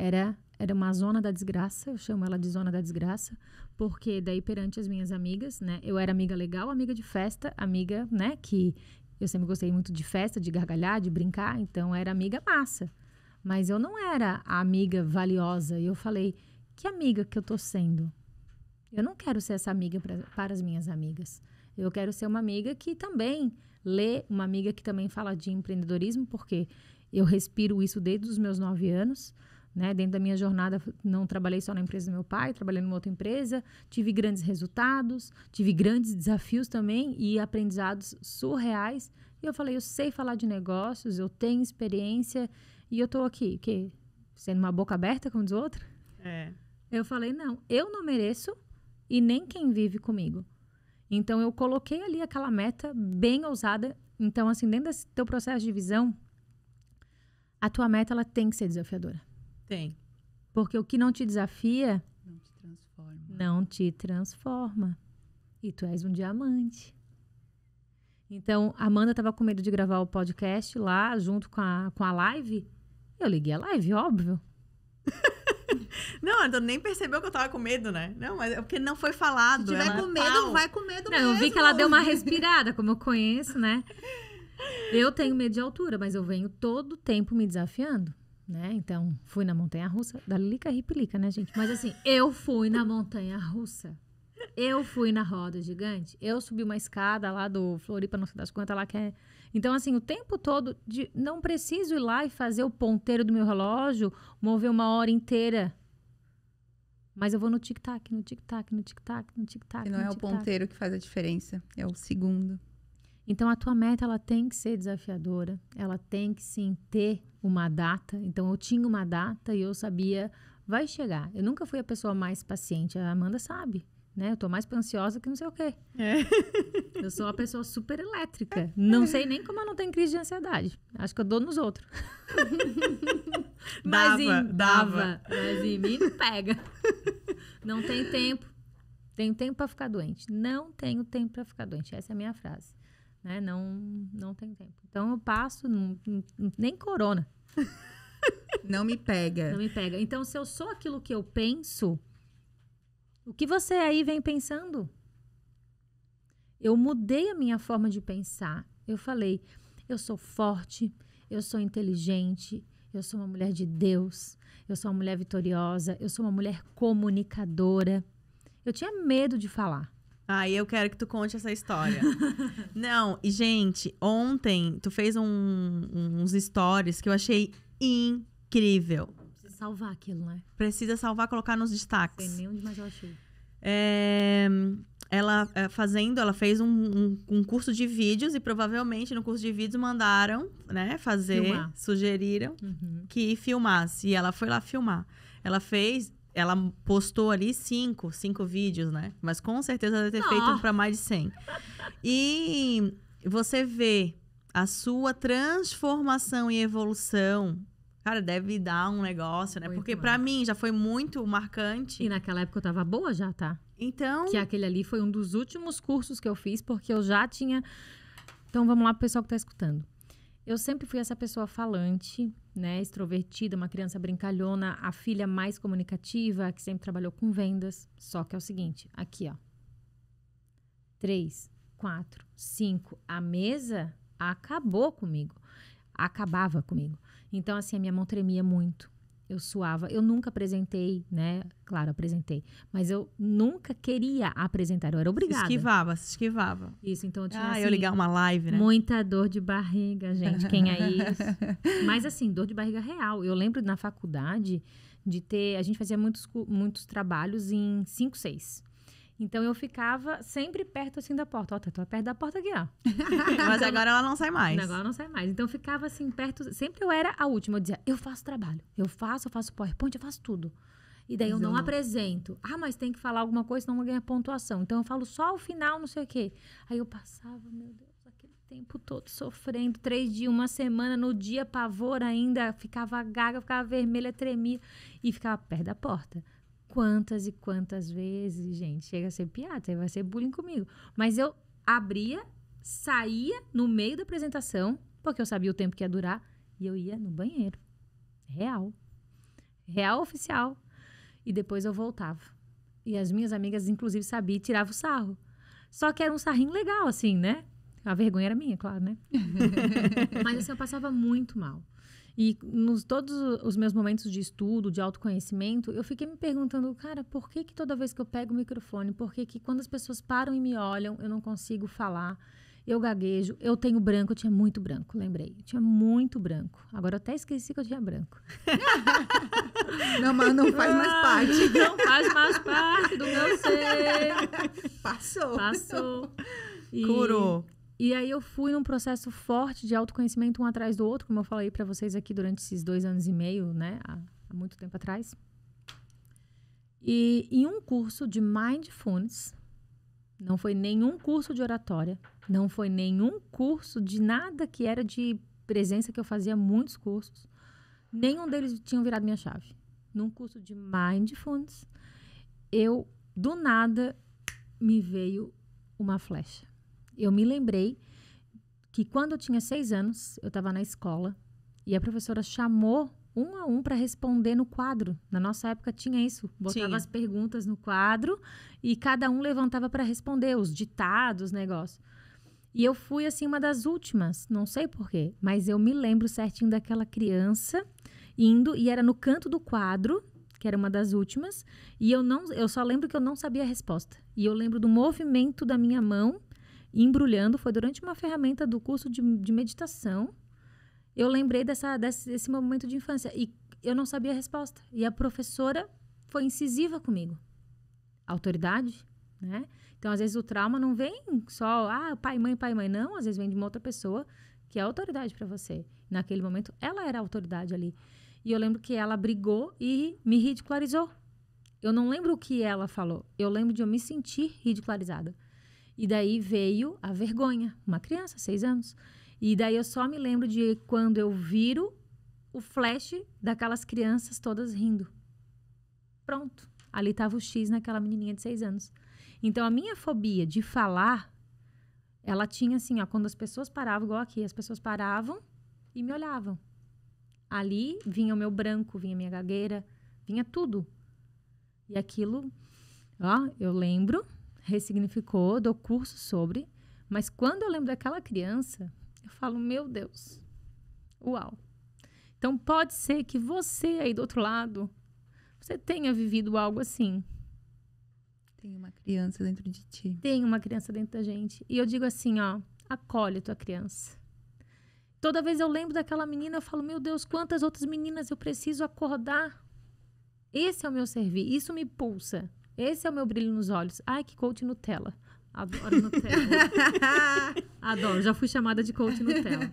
Era era uma zona da desgraça, eu chamo ela de zona da desgraça, porque daí perante as minhas amigas, né, eu era amiga legal, amiga de festa, amiga, né, que eu sempre gostei muito de festa, de gargalhar, de brincar, então era amiga massa. Mas eu não era a amiga valiosa. E eu falei, que amiga que eu tô sendo? Eu não quero ser essa amiga pra, para as minhas amigas. Eu quero ser uma amiga que também lê, uma amiga que também fala de empreendedorismo, porque eu respiro isso desde os meus nove anos. Né? Dentro da minha jornada, não trabalhei só na empresa do meu pai, trabalhei numa outra empresa, tive grandes resultados, tive grandes desafios também e aprendizados surreais. E eu falei, eu sei falar de negócios, eu tenho experiência e eu estou aqui, o quê? Sendo uma boca aberta, como diz o outro? É. Eu falei, não, eu não mereço e nem quem vive comigo. Então, eu coloquei ali aquela meta bem ousada. Então, assim, dentro do teu processo de visão, a tua meta ela tem que ser desafiadora. Tem. Porque o que não te desafia não te transforma. Não te transforma. E tu és um diamante. Então, a Amanda estava com medo de gravar o podcast lá junto com a, com a live. Eu liguei a live, óbvio. Não, então nem percebeu que eu tava com medo, né? Não, mas é porque não foi falado. Se tiver ela... com é medo, Pau. vai com medo não, mesmo. Eu vi que ela deu uma respirada, como eu conheço, né? Eu tenho medo de altura, mas eu venho todo tempo me desafiando né? Então, fui na montanha russa, da Lica Ripilica, é né, gente? Mas assim, eu fui na montanha russa. Eu fui na roda gigante, eu subi uma escada lá do Floripa, não sei das quantas lá que é. Então, assim, o tempo todo, de, não preciso ir lá e fazer o ponteiro do meu relógio mover uma hora inteira. Mas eu vou no tic-tac, no tic-tac, no tic-tac, no tic-tac. E não é o ponteiro que faz a diferença, é o segundo. Então a tua meta ela tem que ser desafiadora, ela tem que sim ter uma data. Então eu tinha uma data e eu sabia vai chegar. Eu nunca fui a pessoa mais paciente, a Amanda sabe. Né? Eu tô mais ansiosa que não sei o quê. É. Eu sou uma pessoa super elétrica. Não sei nem como eu não tenho crise de ansiedade. Acho que eu dou nos outros. mas dava, dava. Mas em mim não pega. Não tem tempo. Tenho tempo para ficar doente. Não tenho tempo para ficar doente. Essa é a minha frase né? Não, não tem tempo. Então eu passo, nem corona. Não me pega. Não me pega. Então, se eu sou aquilo que eu penso, o que você aí vem pensando? Eu mudei a minha forma de pensar. Eu falei, eu sou forte, eu sou inteligente, eu sou uma mulher de Deus, eu sou uma mulher vitoriosa, eu sou uma mulher comunicadora. Eu tinha medo de falar. Aí ah, eu quero que tu conte essa história. Não, e gente, ontem tu fez um, uns stories que eu achei incrível. Precisa salvar aquilo, né? Precisa salvar, colocar nos destaques. Não sei nem onde mais eu achei. É, ela é, fazendo, ela fez um, um, um, curso de vídeos e provavelmente no curso de vídeos mandaram, né, fazer, filmar. sugeriram uhum. que filmasse. E ela foi lá filmar. Ela fez ela postou ali cinco, cinco vídeos, né? Mas com certeza deve ter ah. feito para mais de 100. E você vê a sua transformação e evolução. Cara, deve dar um negócio, né? Muito Porque para mim já foi muito marcante. E naquela época eu tava boa já, tá? Então. Que aquele ali foi um dos últimos cursos que eu fiz, porque eu já tinha. Então vamos lá pro pessoal que tá escutando. Eu sempre fui essa pessoa falante, né, extrovertida, uma criança brincalhona, a filha mais comunicativa, que sempre trabalhou com vendas. Só que é o seguinte, aqui, ó. Três, quatro, cinco. A mesa acabou comigo. Acabava comigo. Então, assim, a minha mão tremia muito eu suava. Eu nunca apresentei, né? Claro, apresentei. Mas eu nunca queria apresentar, eu era obrigada. Se esquivava, se esquivava. Isso, então eu tinha. Ah, assim, eu ligar uma live, né? Muita dor de barriga, gente. Quem é isso? Mas assim, dor de barriga real. Eu lembro na faculdade de ter. A gente fazia muitos, muitos trabalhos em 5, 6. Então eu ficava sempre perto assim da porta. Ó, oh, tá perto da porta aqui, ó. Mas agora ela não sai mais. Agora não sai mais. Então eu ficava assim perto. Sempre eu era a última. Eu dizia, eu faço trabalho. Eu faço, eu faço PowerPoint, eu faço tudo. E daí mas eu não, não apresento. Ah, mas tem que falar alguma coisa, senão não ganha pontuação. Então eu falo só o final, não sei o quê. Aí eu passava, meu Deus, aquele tempo todo sofrendo. Três dias, uma semana, no dia, pavor ainda. Ficava gaga, ficava vermelha, tremia. E ficava perto da porta quantas e quantas vezes, gente. Chega a ser piada, vai ser bullying comigo. Mas eu abria, saía no meio da apresentação, porque eu sabia o tempo que ia durar, e eu ia no banheiro. Real. Real oficial. E depois eu voltava. E as minhas amigas, inclusive, sabiam e tiravam o sarro. Só que era um sarrinho legal, assim, né? A vergonha era minha, claro, né? Mas assim, eu passava muito mal. E nos todos os meus momentos de estudo, de autoconhecimento, eu fiquei me perguntando, cara, por que que toda vez que eu pego o microfone, por que que quando as pessoas param e me olham, eu não consigo falar? Eu gaguejo, eu tenho branco, eu tinha muito branco, lembrei. Eu tinha muito branco. Agora eu até esqueci que eu tinha branco. não, mas não faz mais parte. Não faz mais parte do meu ser. Passou. Passou. E... Curou. E aí eu fui num processo forte de autoconhecimento um atrás do outro, como eu falei para vocês aqui durante esses dois anos e meio, né? Há, há, muito tempo atrás. E em um curso de Mindfulness, não foi nenhum curso de oratória, não foi nenhum curso de nada que era de presença, que eu fazia muitos cursos. Nenhum deles tinha virado minha chave. Num curso de Mindfulness, eu, do nada, me veio uma flecha eu me lembrei que quando eu tinha seis anos, eu estava na escola e a professora chamou um a um para responder no quadro. Na nossa época tinha isso, botava tinha. as perguntas no quadro e cada um levantava para responder os ditados, negócio. E eu fui assim uma das últimas, não sei porquê, mas eu me lembro certinho daquela criança indo e era no canto do quadro, que era uma das últimas, e eu não, eu só lembro que eu não sabia a resposta. E eu lembro do movimento da minha mão embrulhando foi durante uma ferramenta do curso de, de meditação. Eu lembrei dessa, desse, desse momento de infância e eu não sabia a resposta. E a professora foi incisiva comigo. Autoridade, né? Então, às vezes o trauma não vem só, ah, pai, mãe, pai, mãe. Não, às vezes vem de uma outra pessoa que é autoridade para você. Naquele momento, ela era autoridade ali. E eu lembro que ela brigou e me ridicularizou. Eu não lembro o que ela falou. Eu lembro de eu me sentir ridicularizada. E daí veio a vergonha. Uma criança, seis anos. E daí eu só me lembro de quando eu viro o flash daquelas crianças todas rindo. Pronto. Ali estava o X naquela menininha de seis anos. Então a minha fobia de falar, ela tinha assim, ó, quando as pessoas paravam, igual aqui, as pessoas paravam e me olhavam. Ali vinha o meu branco, vinha a minha gagueira, vinha tudo. E aquilo, ó, eu lembro ressignificou, dou curso sobre, mas quando eu lembro daquela criança, eu falo, meu Deus, uau. Então pode ser que você aí do outro lado, você tenha vivido algo assim. Tem uma criança dentro de ti. Tem uma criança dentro da gente. E eu digo assim, ó, acolhe tua criança. Toda vez eu lembro daquela menina, eu falo, meu Deus, quantas outras meninas eu preciso acordar? Esse é o meu serviço. Isso me pulsa. Esse é o meu brilho nos olhos. Ai, que coach Nutella. Adoro Nutella. Adoro, já fui chamada de coach Nutella.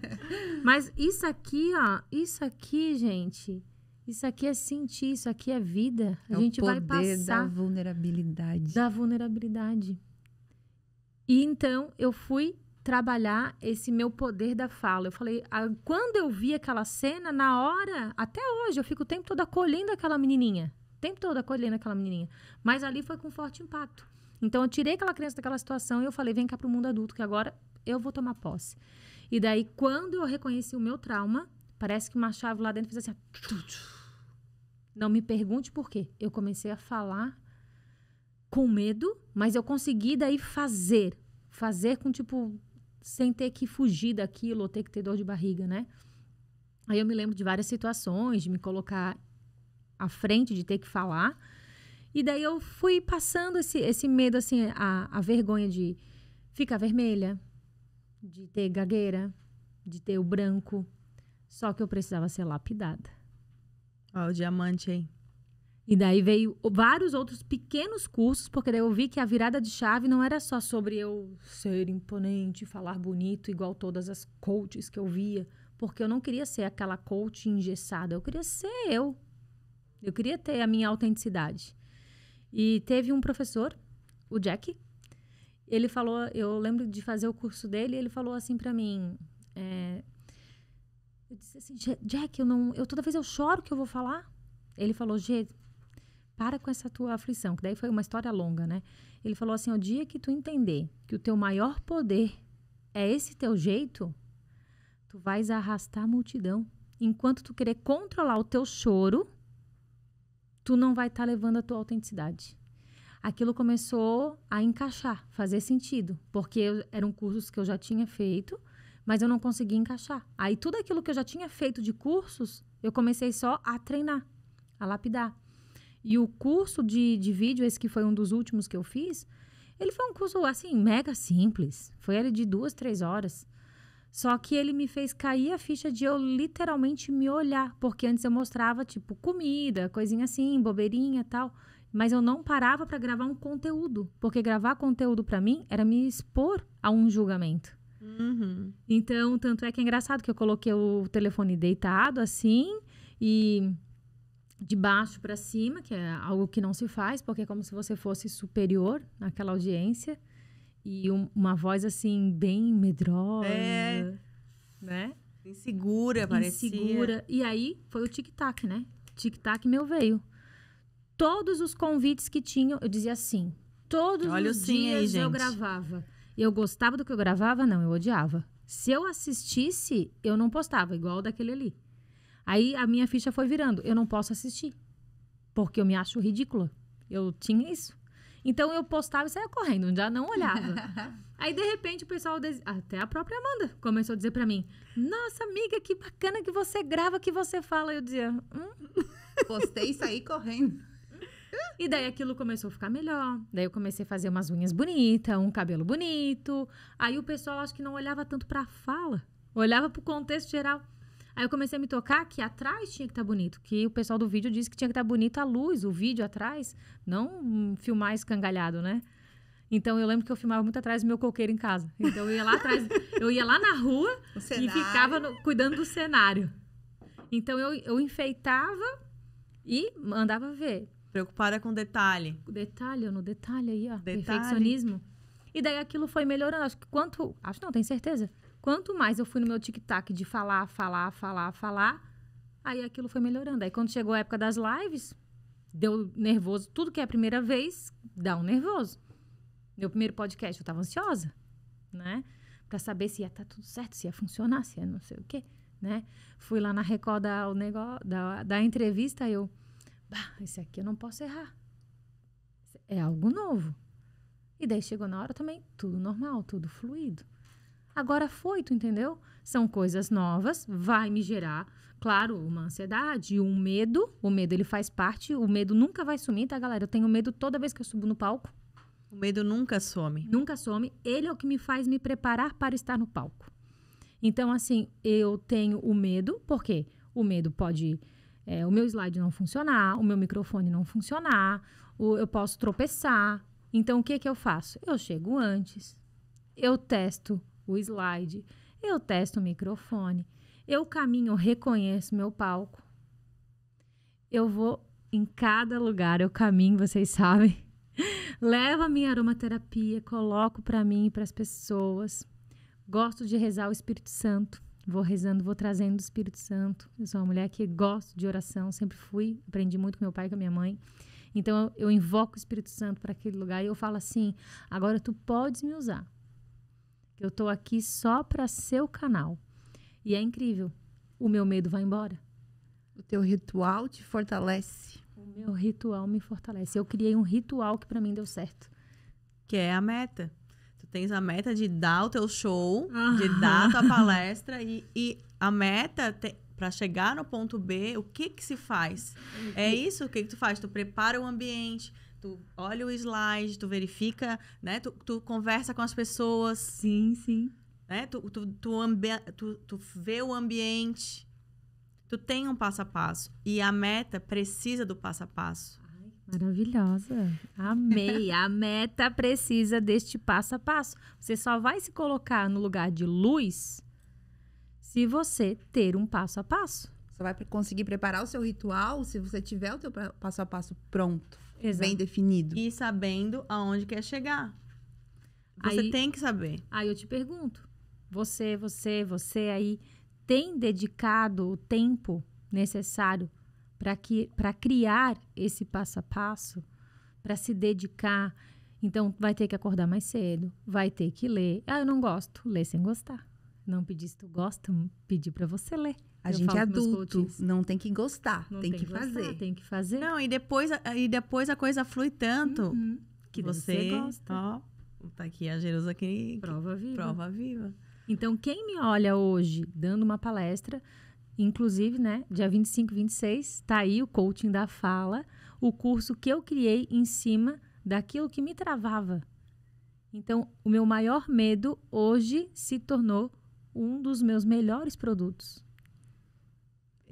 Mas isso aqui, ó, isso aqui, gente, isso aqui é sentir, isso aqui é vida. A é gente vai passar da vulnerabilidade. Da vulnerabilidade. E então eu fui trabalhar esse meu poder da fala. Eu falei, a, quando eu vi aquela cena, na hora, até hoje, eu fico o tempo todo acolhendo aquela menininha tempo todo acolhendo aquela menininha. Mas ali foi com forte impacto. Então eu tirei aquela criança daquela situação e eu falei: vem cá para o mundo adulto, que agora eu vou tomar posse. E daí, quando eu reconheci o meu trauma, parece que uma chave lá dentro fez assim. Não me pergunte por quê. Eu comecei a falar com medo, mas eu consegui daí fazer. Fazer com, tipo, sem ter que fugir daquilo ou ter que ter dor de barriga, né? Aí eu me lembro de várias situações, de me colocar à frente de ter que falar. E daí eu fui passando esse, esse medo, assim, a, a vergonha de ficar vermelha, de ter gagueira, de ter o branco. Só que eu precisava ser lapidada. Ó, oh, o diamante, hein? E daí veio vários outros pequenos cursos, porque daí eu vi que a virada de chave não era só sobre eu ser imponente, falar bonito, igual todas as coaches que eu via. Porque eu não queria ser aquela coach engessada, eu queria ser eu. Eu queria ter a minha autenticidade. E teve um professor, o Jack, ele falou, eu lembro de fazer o curso dele, ele falou assim para mim, é, eu disse assim, Jack, eu não, eu toda vez eu choro que eu vou falar. Ele falou, G, para com essa tua aflição, que daí foi uma história longa, né? Ele falou assim, o dia que tu entender que o teu maior poder é esse teu jeito, tu vais arrastar a multidão. Enquanto tu querer controlar o teu choro, tu não vai estar tá levando a tua autenticidade. Aquilo começou a encaixar, fazer sentido, porque eu, eram cursos que eu já tinha feito, mas eu não conseguia encaixar. Aí tudo aquilo que eu já tinha feito de cursos, eu comecei só a treinar, a lapidar. E o curso de, de vídeo, esse que foi um dos últimos que eu fiz, ele foi um curso assim, mega simples. Foi ele de duas, três horas. Só que ele me fez cair a ficha de eu literalmente me olhar, porque antes eu mostrava tipo comida, coisinha assim, bobeirinha, tal, mas eu não parava para gravar um conteúdo, porque gravar conteúdo para mim era me expor a um julgamento. Uhum. Então, tanto é que é engraçado que eu coloquei o telefone deitado assim e de baixo para cima, que é algo que não se faz, porque é como se você fosse superior naquela audiência. E um, uma voz assim, bem medrosa. É. Né? Insegura, parecia. Insegura. E aí foi o tic-tac, né? Tic-tac meu veio. Todos os convites que tinham, eu dizia assim Todos Olha os dias aí, eu gravava. Eu gostava do que eu gravava? Não, eu odiava. Se eu assistisse, eu não postava, igual daquele ali. Aí a minha ficha foi virando. Eu não posso assistir. Porque eu me acho ridícula. Eu tinha isso. Então eu postava e saía correndo, já não olhava. Aí de repente o pessoal, des... até a própria Amanda, começou a dizer para mim: Nossa, amiga, que bacana que você grava, que você fala. Eu dizia: hum? Postei e saí correndo. E daí aquilo começou a ficar melhor. Daí eu comecei a fazer umas unhas bonitas, um cabelo bonito. Aí o pessoal acho que não olhava tanto pra fala, olhava pro contexto geral. Aí eu comecei a me tocar que atrás tinha que estar tá bonito, que o pessoal do vídeo disse que tinha que estar tá bonito a luz, o vídeo atrás, não filmar escangalhado, né? Então eu lembro que eu filmava muito atrás do meu coqueiro em casa. Então eu ia lá atrás, eu ia lá na rua e ficava no, cuidando do cenário. Então eu, eu enfeitava e mandava ver. Preocupada com detalhe. Detalhe, no detalhe aí, ó. Detalhe. Perfeccionismo. E daí aquilo foi melhorando. Acho que quanto. Acho não, tenho certeza. Quanto mais eu fui no meu tic-tac de falar, falar, falar, falar, aí aquilo foi melhorando. Aí quando chegou a época das lives, deu nervoso. Tudo que é a primeira vez, dá um nervoso. Meu primeiro podcast, eu estava ansiosa, né? Para saber se ia estar tá tudo certo, se ia funcionar, se ia não sei o quê, né? Fui lá na Record da, o negócio, da, da entrevista, eu... Bah, esse aqui eu não posso errar. É algo novo. E daí chegou na hora também, tudo normal, tudo fluido. Agora foi, tu entendeu? São coisas novas, vai me gerar, claro, uma ansiedade, um medo. O medo ele faz parte, o medo nunca vai sumir, tá, galera? Eu tenho medo toda vez que eu subo no palco. O medo nunca some. Nunca some. Ele é o que me faz me preparar para estar no palco. Então, assim, eu tenho o medo, porque o medo pode é, o meu slide não funcionar, o meu microfone não funcionar, o, eu posso tropeçar. Então, o que, que eu faço? Eu chego antes, eu testo o slide, eu testo o microfone, eu caminho, reconheço meu palco. Eu vou em cada lugar, eu caminho, vocês sabem. Levo a minha aromaterapia, coloco para mim e para as pessoas. Gosto de rezar o Espírito Santo. Vou rezando, vou trazendo o Espírito Santo. Eu sou uma mulher que gosto de oração, sempre fui, aprendi muito com meu pai e com a minha mãe. Então eu, eu invoco o Espírito Santo para aquele lugar e eu falo assim: agora tu podes me usar. Eu estou aqui só para seu canal. E é incrível. O meu medo vai embora. O teu ritual te fortalece. O meu ritual me fortalece. Eu criei um ritual que para mim deu certo. Que é a meta. Tu tens a meta de dar o teu show, de dar a tua palestra e, e a meta para chegar no ponto B, o que que se faz? É isso o que que tu faz? Tu prepara o ambiente, tu olha o slide, tu verifica, né? Tu, tu conversa com as pessoas. Sim, sim. Né? Tu, tu, tu, tu, tu vê o ambiente. Tu tem um passo a passo. E a meta precisa do passo a passo. Maravilhosa. Amei. a meta precisa deste passo a passo. Você só vai se colocar no lugar de luz se você ter um passo a passo. Você vai conseguir preparar o seu ritual se você tiver o seu passo a passo pronto. Exato. bem definido. E sabendo aonde quer chegar. Você aí, tem que saber. Aí eu te pergunto, você, você, você aí tem dedicado o tempo necessário para que para criar esse passo a passo, para se dedicar. Então vai ter que acordar mais cedo, vai ter que ler. Ah, eu não gosto, ler sem gostar. Não pedi se tu gosta, pedir para você ler. A eu gente é adulto, não tem que gostar, tem, tem, que, que gostar, fazer. Tem que fazer. Não, e depois, e depois a coisa flui tanto uhum. que você, você gosta. Ó, tá aqui a Jerusa que prova viva. Prova viva. Então, quem me olha hoje dando uma palestra, inclusive, né, dia 25, 26, tá aí o coaching da fala, o curso que eu criei em cima daquilo que me travava. Então, o meu maior medo hoje se tornou um dos meus melhores produtos.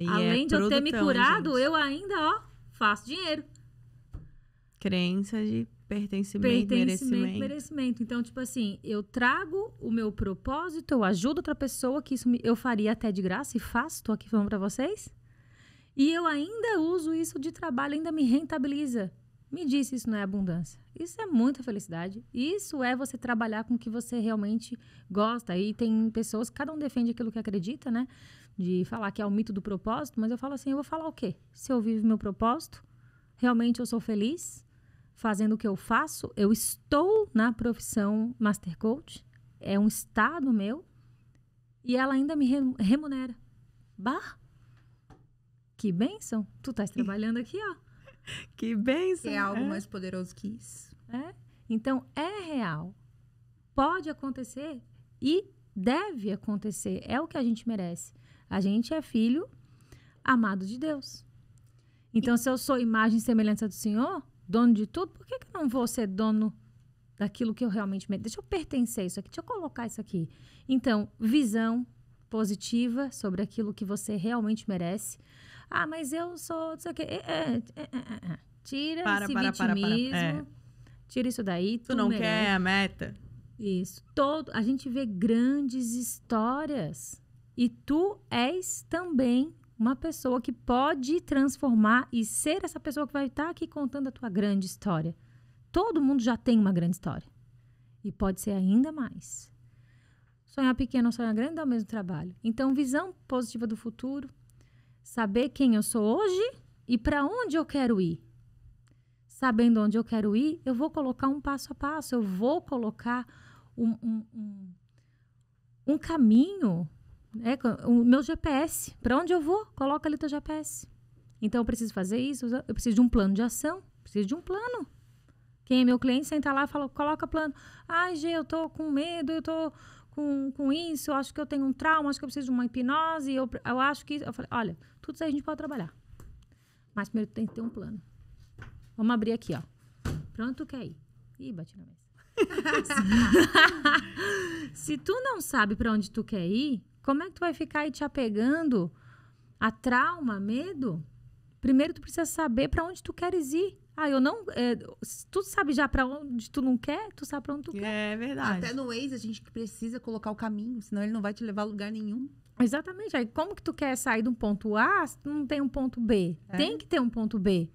E é Além é de eu ter me curado, gente. eu ainda, ó, faço dinheiro. Crença de pertencimento, pertencimento merecimento. merecimento. Então, tipo assim, eu trago o meu propósito, eu ajudo outra pessoa, que isso eu faria até de graça e faço, estou aqui falando para vocês. E eu ainda uso isso de trabalho, ainda me rentabiliza. Me disse, isso não é abundância. Isso é muita felicidade. Isso é você trabalhar com o que você realmente gosta. E tem pessoas, cada um defende aquilo que acredita, né? de falar que é o mito do propósito, mas eu falo assim, eu vou falar o quê? Se eu vivo meu propósito, realmente eu sou feliz fazendo o que eu faço, eu estou na profissão Master Coach, é um estado meu, e ela ainda me remunera. Bah! Que bênção! Tu estás trabalhando aqui, ó. que bênção! É algo é. mais poderoso que isso. É? Então, é real. Pode acontecer e deve acontecer. É o que a gente merece. A gente é filho amado de Deus. Então, se eu sou imagem e semelhança do Senhor, dono de tudo, por que, que eu não vou ser dono daquilo que eu realmente mereço? Deixa eu pertencer a isso aqui, deixa eu colocar isso aqui. Então, visão positiva sobre aquilo que você realmente merece. Ah, mas eu sou, é, é, é, tira esse para, vitimismo. Tira isso daí. Tu, tu não merece. quer a meta. Isso. Todo, a gente vê grandes histórias e tu és também uma pessoa que pode transformar e ser essa pessoa que vai estar aqui contando a tua grande história. Todo mundo já tem uma grande história. E pode ser ainda mais. Sonhar pequeno ou é sonhar grande é o mesmo trabalho. Então, visão positiva do futuro, saber quem eu sou hoje e para onde eu quero ir. Sabendo onde eu quero ir, eu vou colocar um passo a passo, eu vou colocar um, um, um, um caminho é, o meu GPS. Para onde eu vou? Coloca ali teu GPS. Então eu preciso fazer isso, eu preciso de um plano de ação, preciso de um plano. Quem é meu cliente senta lá e fala, coloca plano. Ai, ah, Gê, eu tô com medo, eu tô com, com isso, eu acho que eu tenho um trauma, acho que eu preciso de uma hipnose, eu, eu acho que. Eu falei, olha, tudo isso aí a gente pode trabalhar. Mas primeiro tem que ter um plano. Vamos abrir aqui, ó. Pronto, tu quer ir? Ih, bati na mesa. Se tu não sabe para onde tu quer ir, como é que tu vai ficar aí te apegando a trauma, medo? Primeiro tu precisa saber para onde tu queres ir. Ah, eu não. É, tu sabe já para onde tu não quer, tu sabe pra onde tu é, quer. É verdade. Até no ex a gente precisa colocar o caminho, senão ele não vai te levar a lugar nenhum. Exatamente. Aí como que tu quer sair de um ponto A se tu não tem um ponto B? É. Tem que ter um ponto B.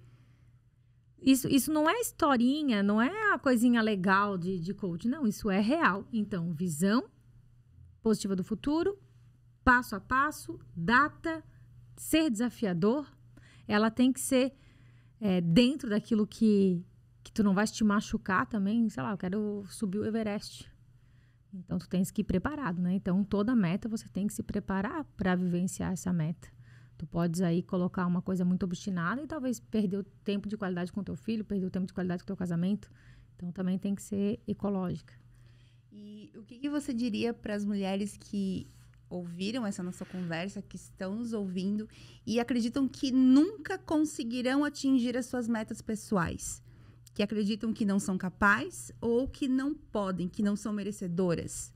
Isso, isso não é historinha, não é a coisinha legal de, de coach, não. Isso é real. Então, visão positiva do futuro, passo a passo, data, ser desafiador, ela tem que ser é, dentro daquilo que, que tu não vai te machucar também. Sei lá, eu quero subir o Everest. Então, tu tens que ir preparado, né? Então, toda meta você tem que se preparar para vivenciar essa meta. Tu podes aí colocar uma coisa muito obstinada e talvez perder o tempo de qualidade com teu filho, perder o tempo de qualidade com teu casamento. Então, também tem que ser ecológica. E o que, que você diria para as mulheres que ouviram essa nossa conversa, que estão nos ouvindo e acreditam que nunca conseguirão atingir as suas metas pessoais, que acreditam que não são capazes ou que não podem, que não são merecedoras?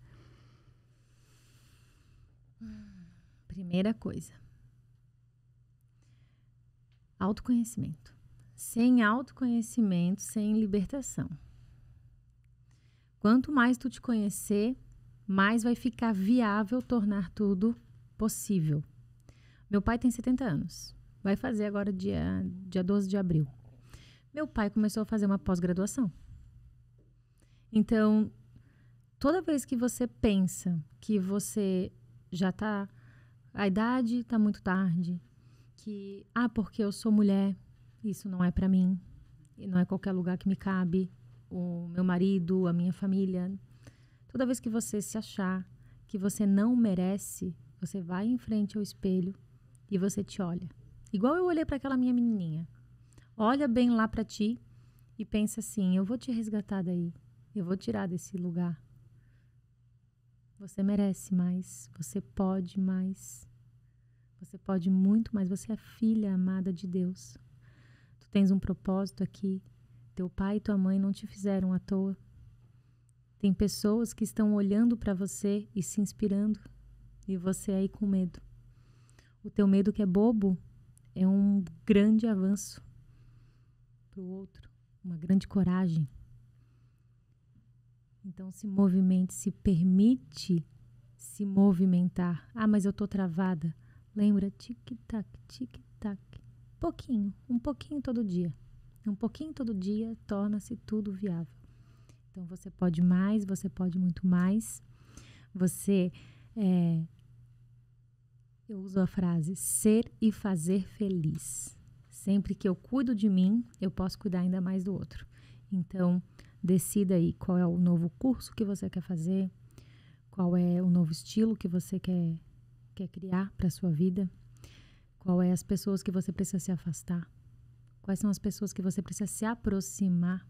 Primeira coisa: autoconhecimento. Sem autoconhecimento, sem libertação. Quanto mais tu te conhecer, mais vai ficar viável tornar tudo possível. Meu pai tem 70 anos. Vai fazer agora dia, dia 12 de abril. Meu pai começou a fazer uma pós-graduação. Então, toda vez que você pensa que você já está. A idade está muito tarde, que. Ah, porque eu sou mulher, isso não é para mim, e não é qualquer lugar que me cabe, o meu marido, a minha família. Toda vez que você se achar que você não merece, você vai em frente ao espelho e você te olha. Igual eu olhei para aquela minha menininha. Olha bem lá para ti e pensa assim: eu vou te resgatar daí. Eu vou tirar desse lugar. Você merece mais, você pode mais. Você pode muito mais, você é filha amada de Deus. Tu tens um propósito aqui. Teu pai e tua mãe não te fizeram à toa. Tem pessoas que estão olhando para você e se inspirando, e você aí com medo. O teu medo que é bobo é um grande avanço para o outro, uma grande coragem. Então se movimente, se permite se movimentar. Ah, mas eu tô travada. Lembra, tic-tac, tic-tac. Pouquinho, um pouquinho todo dia. Um pouquinho todo dia torna-se tudo viável. Então você pode mais, você pode muito mais. Você é, eu uso a frase ser e fazer feliz. Sempre que eu cuido de mim, eu posso cuidar ainda mais do outro. Então, decida aí qual é o novo curso que você quer fazer, qual é o novo estilo que você quer, quer criar para a sua vida, qual é as pessoas que você precisa se afastar, quais são as pessoas que você precisa se aproximar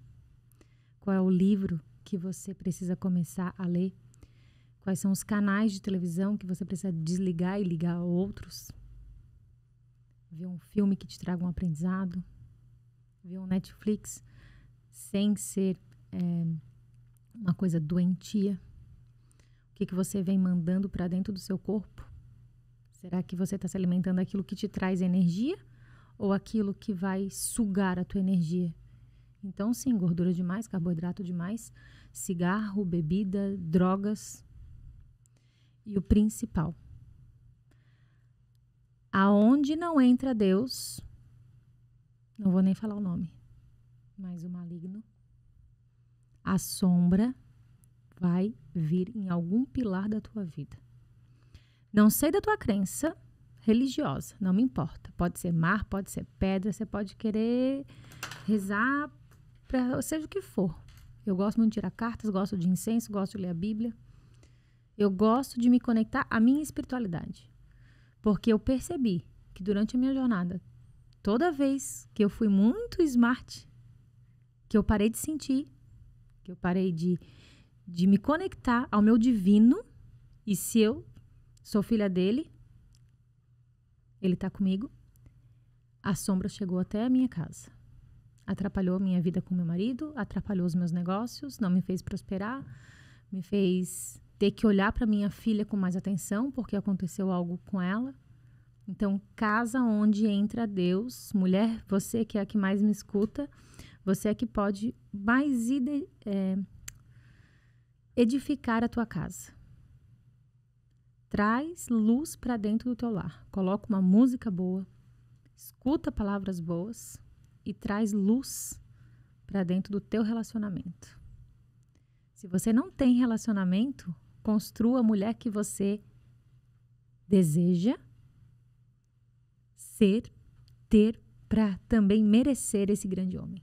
qual é o livro que você precisa começar a ler, quais são os canais de televisão que você precisa desligar e ligar a outros, ver um filme que te traga um aprendizado, ver um Netflix sem ser é, uma coisa doentia. O que, que você vem mandando para dentro do seu corpo? Será que você está se alimentando daquilo que te traz energia ou aquilo que vai sugar a tua energia então, sim, gordura demais, carboidrato demais, cigarro, bebida, drogas. E o principal: aonde não entra Deus, não vou nem falar o nome, mas o maligno, a sombra vai vir em algum pilar da tua vida. Não sei da tua crença religiosa, não me importa. Pode ser mar, pode ser pedra, você pode querer rezar para seja o que for. Eu gosto muito de tirar cartas, gosto de incenso, gosto de ler a Bíblia. Eu gosto de me conectar à minha espiritualidade. Porque eu percebi que durante a minha jornada, toda vez que eu fui muito smart, que eu parei de sentir, que eu parei de, de me conectar ao meu divino, e se eu sou filha dele, ele está comigo, a sombra chegou até a minha casa. Atrapalhou minha vida com meu marido, atrapalhou os meus negócios, não me fez prosperar, me fez ter que olhar para minha filha com mais atenção porque aconteceu algo com ela. Então, casa onde entra Deus. Mulher, você que é a que mais me escuta, você é que pode mais ide, é, edificar a tua casa. Traz luz para dentro do teu lar. Coloca uma música boa, escuta palavras boas, e traz luz para dentro do teu relacionamento. Se você não tem relacionamento, construa a mulher que você deseja ser, ter, para também merecer esse grande homem.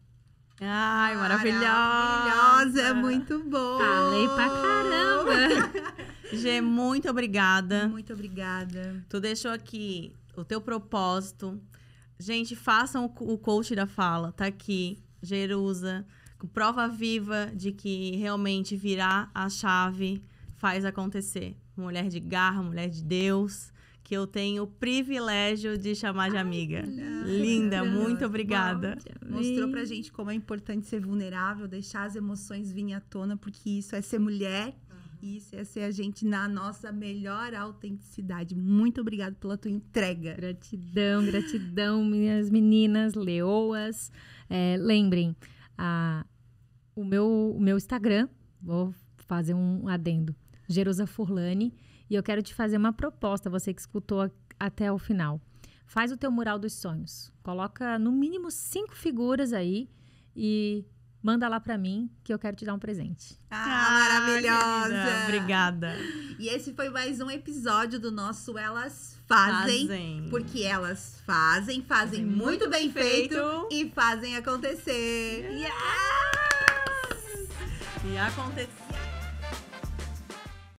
Ai, maravilhosa! É muito bom! Falei pra caramba! Gê, muito obrigada. Muito obrigada. Tu deixou aqui o teu propósito, Gente, façam o, coach da fala. Tá aqui, Jerusa. Prova viva de que realmente virar a chave faz acontecer. Mulher de garra, mulher de Deus, que eu tenho o privilégio de chamar de amiga. Ai, Linda, muito obrigada. Bom, mostrou pra gente como é importante ser vulnerável, deixar as emoções virem à tona, porque isso é ser mulher. Isso é ser a gente na nossa melhor autenticidade. Muito obrigado pela tua entrega. Gratidão, gratidão, minhas meninas, leoas. É, lembrem, a, o, meu, o meu Instagram, vou fazer um adendo, Jerusa Furlani, e eu quero te fazer uma proposta, você que escutou a, até o final. Faz o teu mural dos sonhos. Coloca no mínimo cinco figuras aí e manda lá para mim que eu quero te dar um presente. Ah, ah maravilhosa! Obrigada. E esse foi mais um episódio do nosso Elas Fazem, fazem. porque elas fazem, fazem muito, muito, bem feito, feito, e fazem acontecer. Yes! yes! E acontecer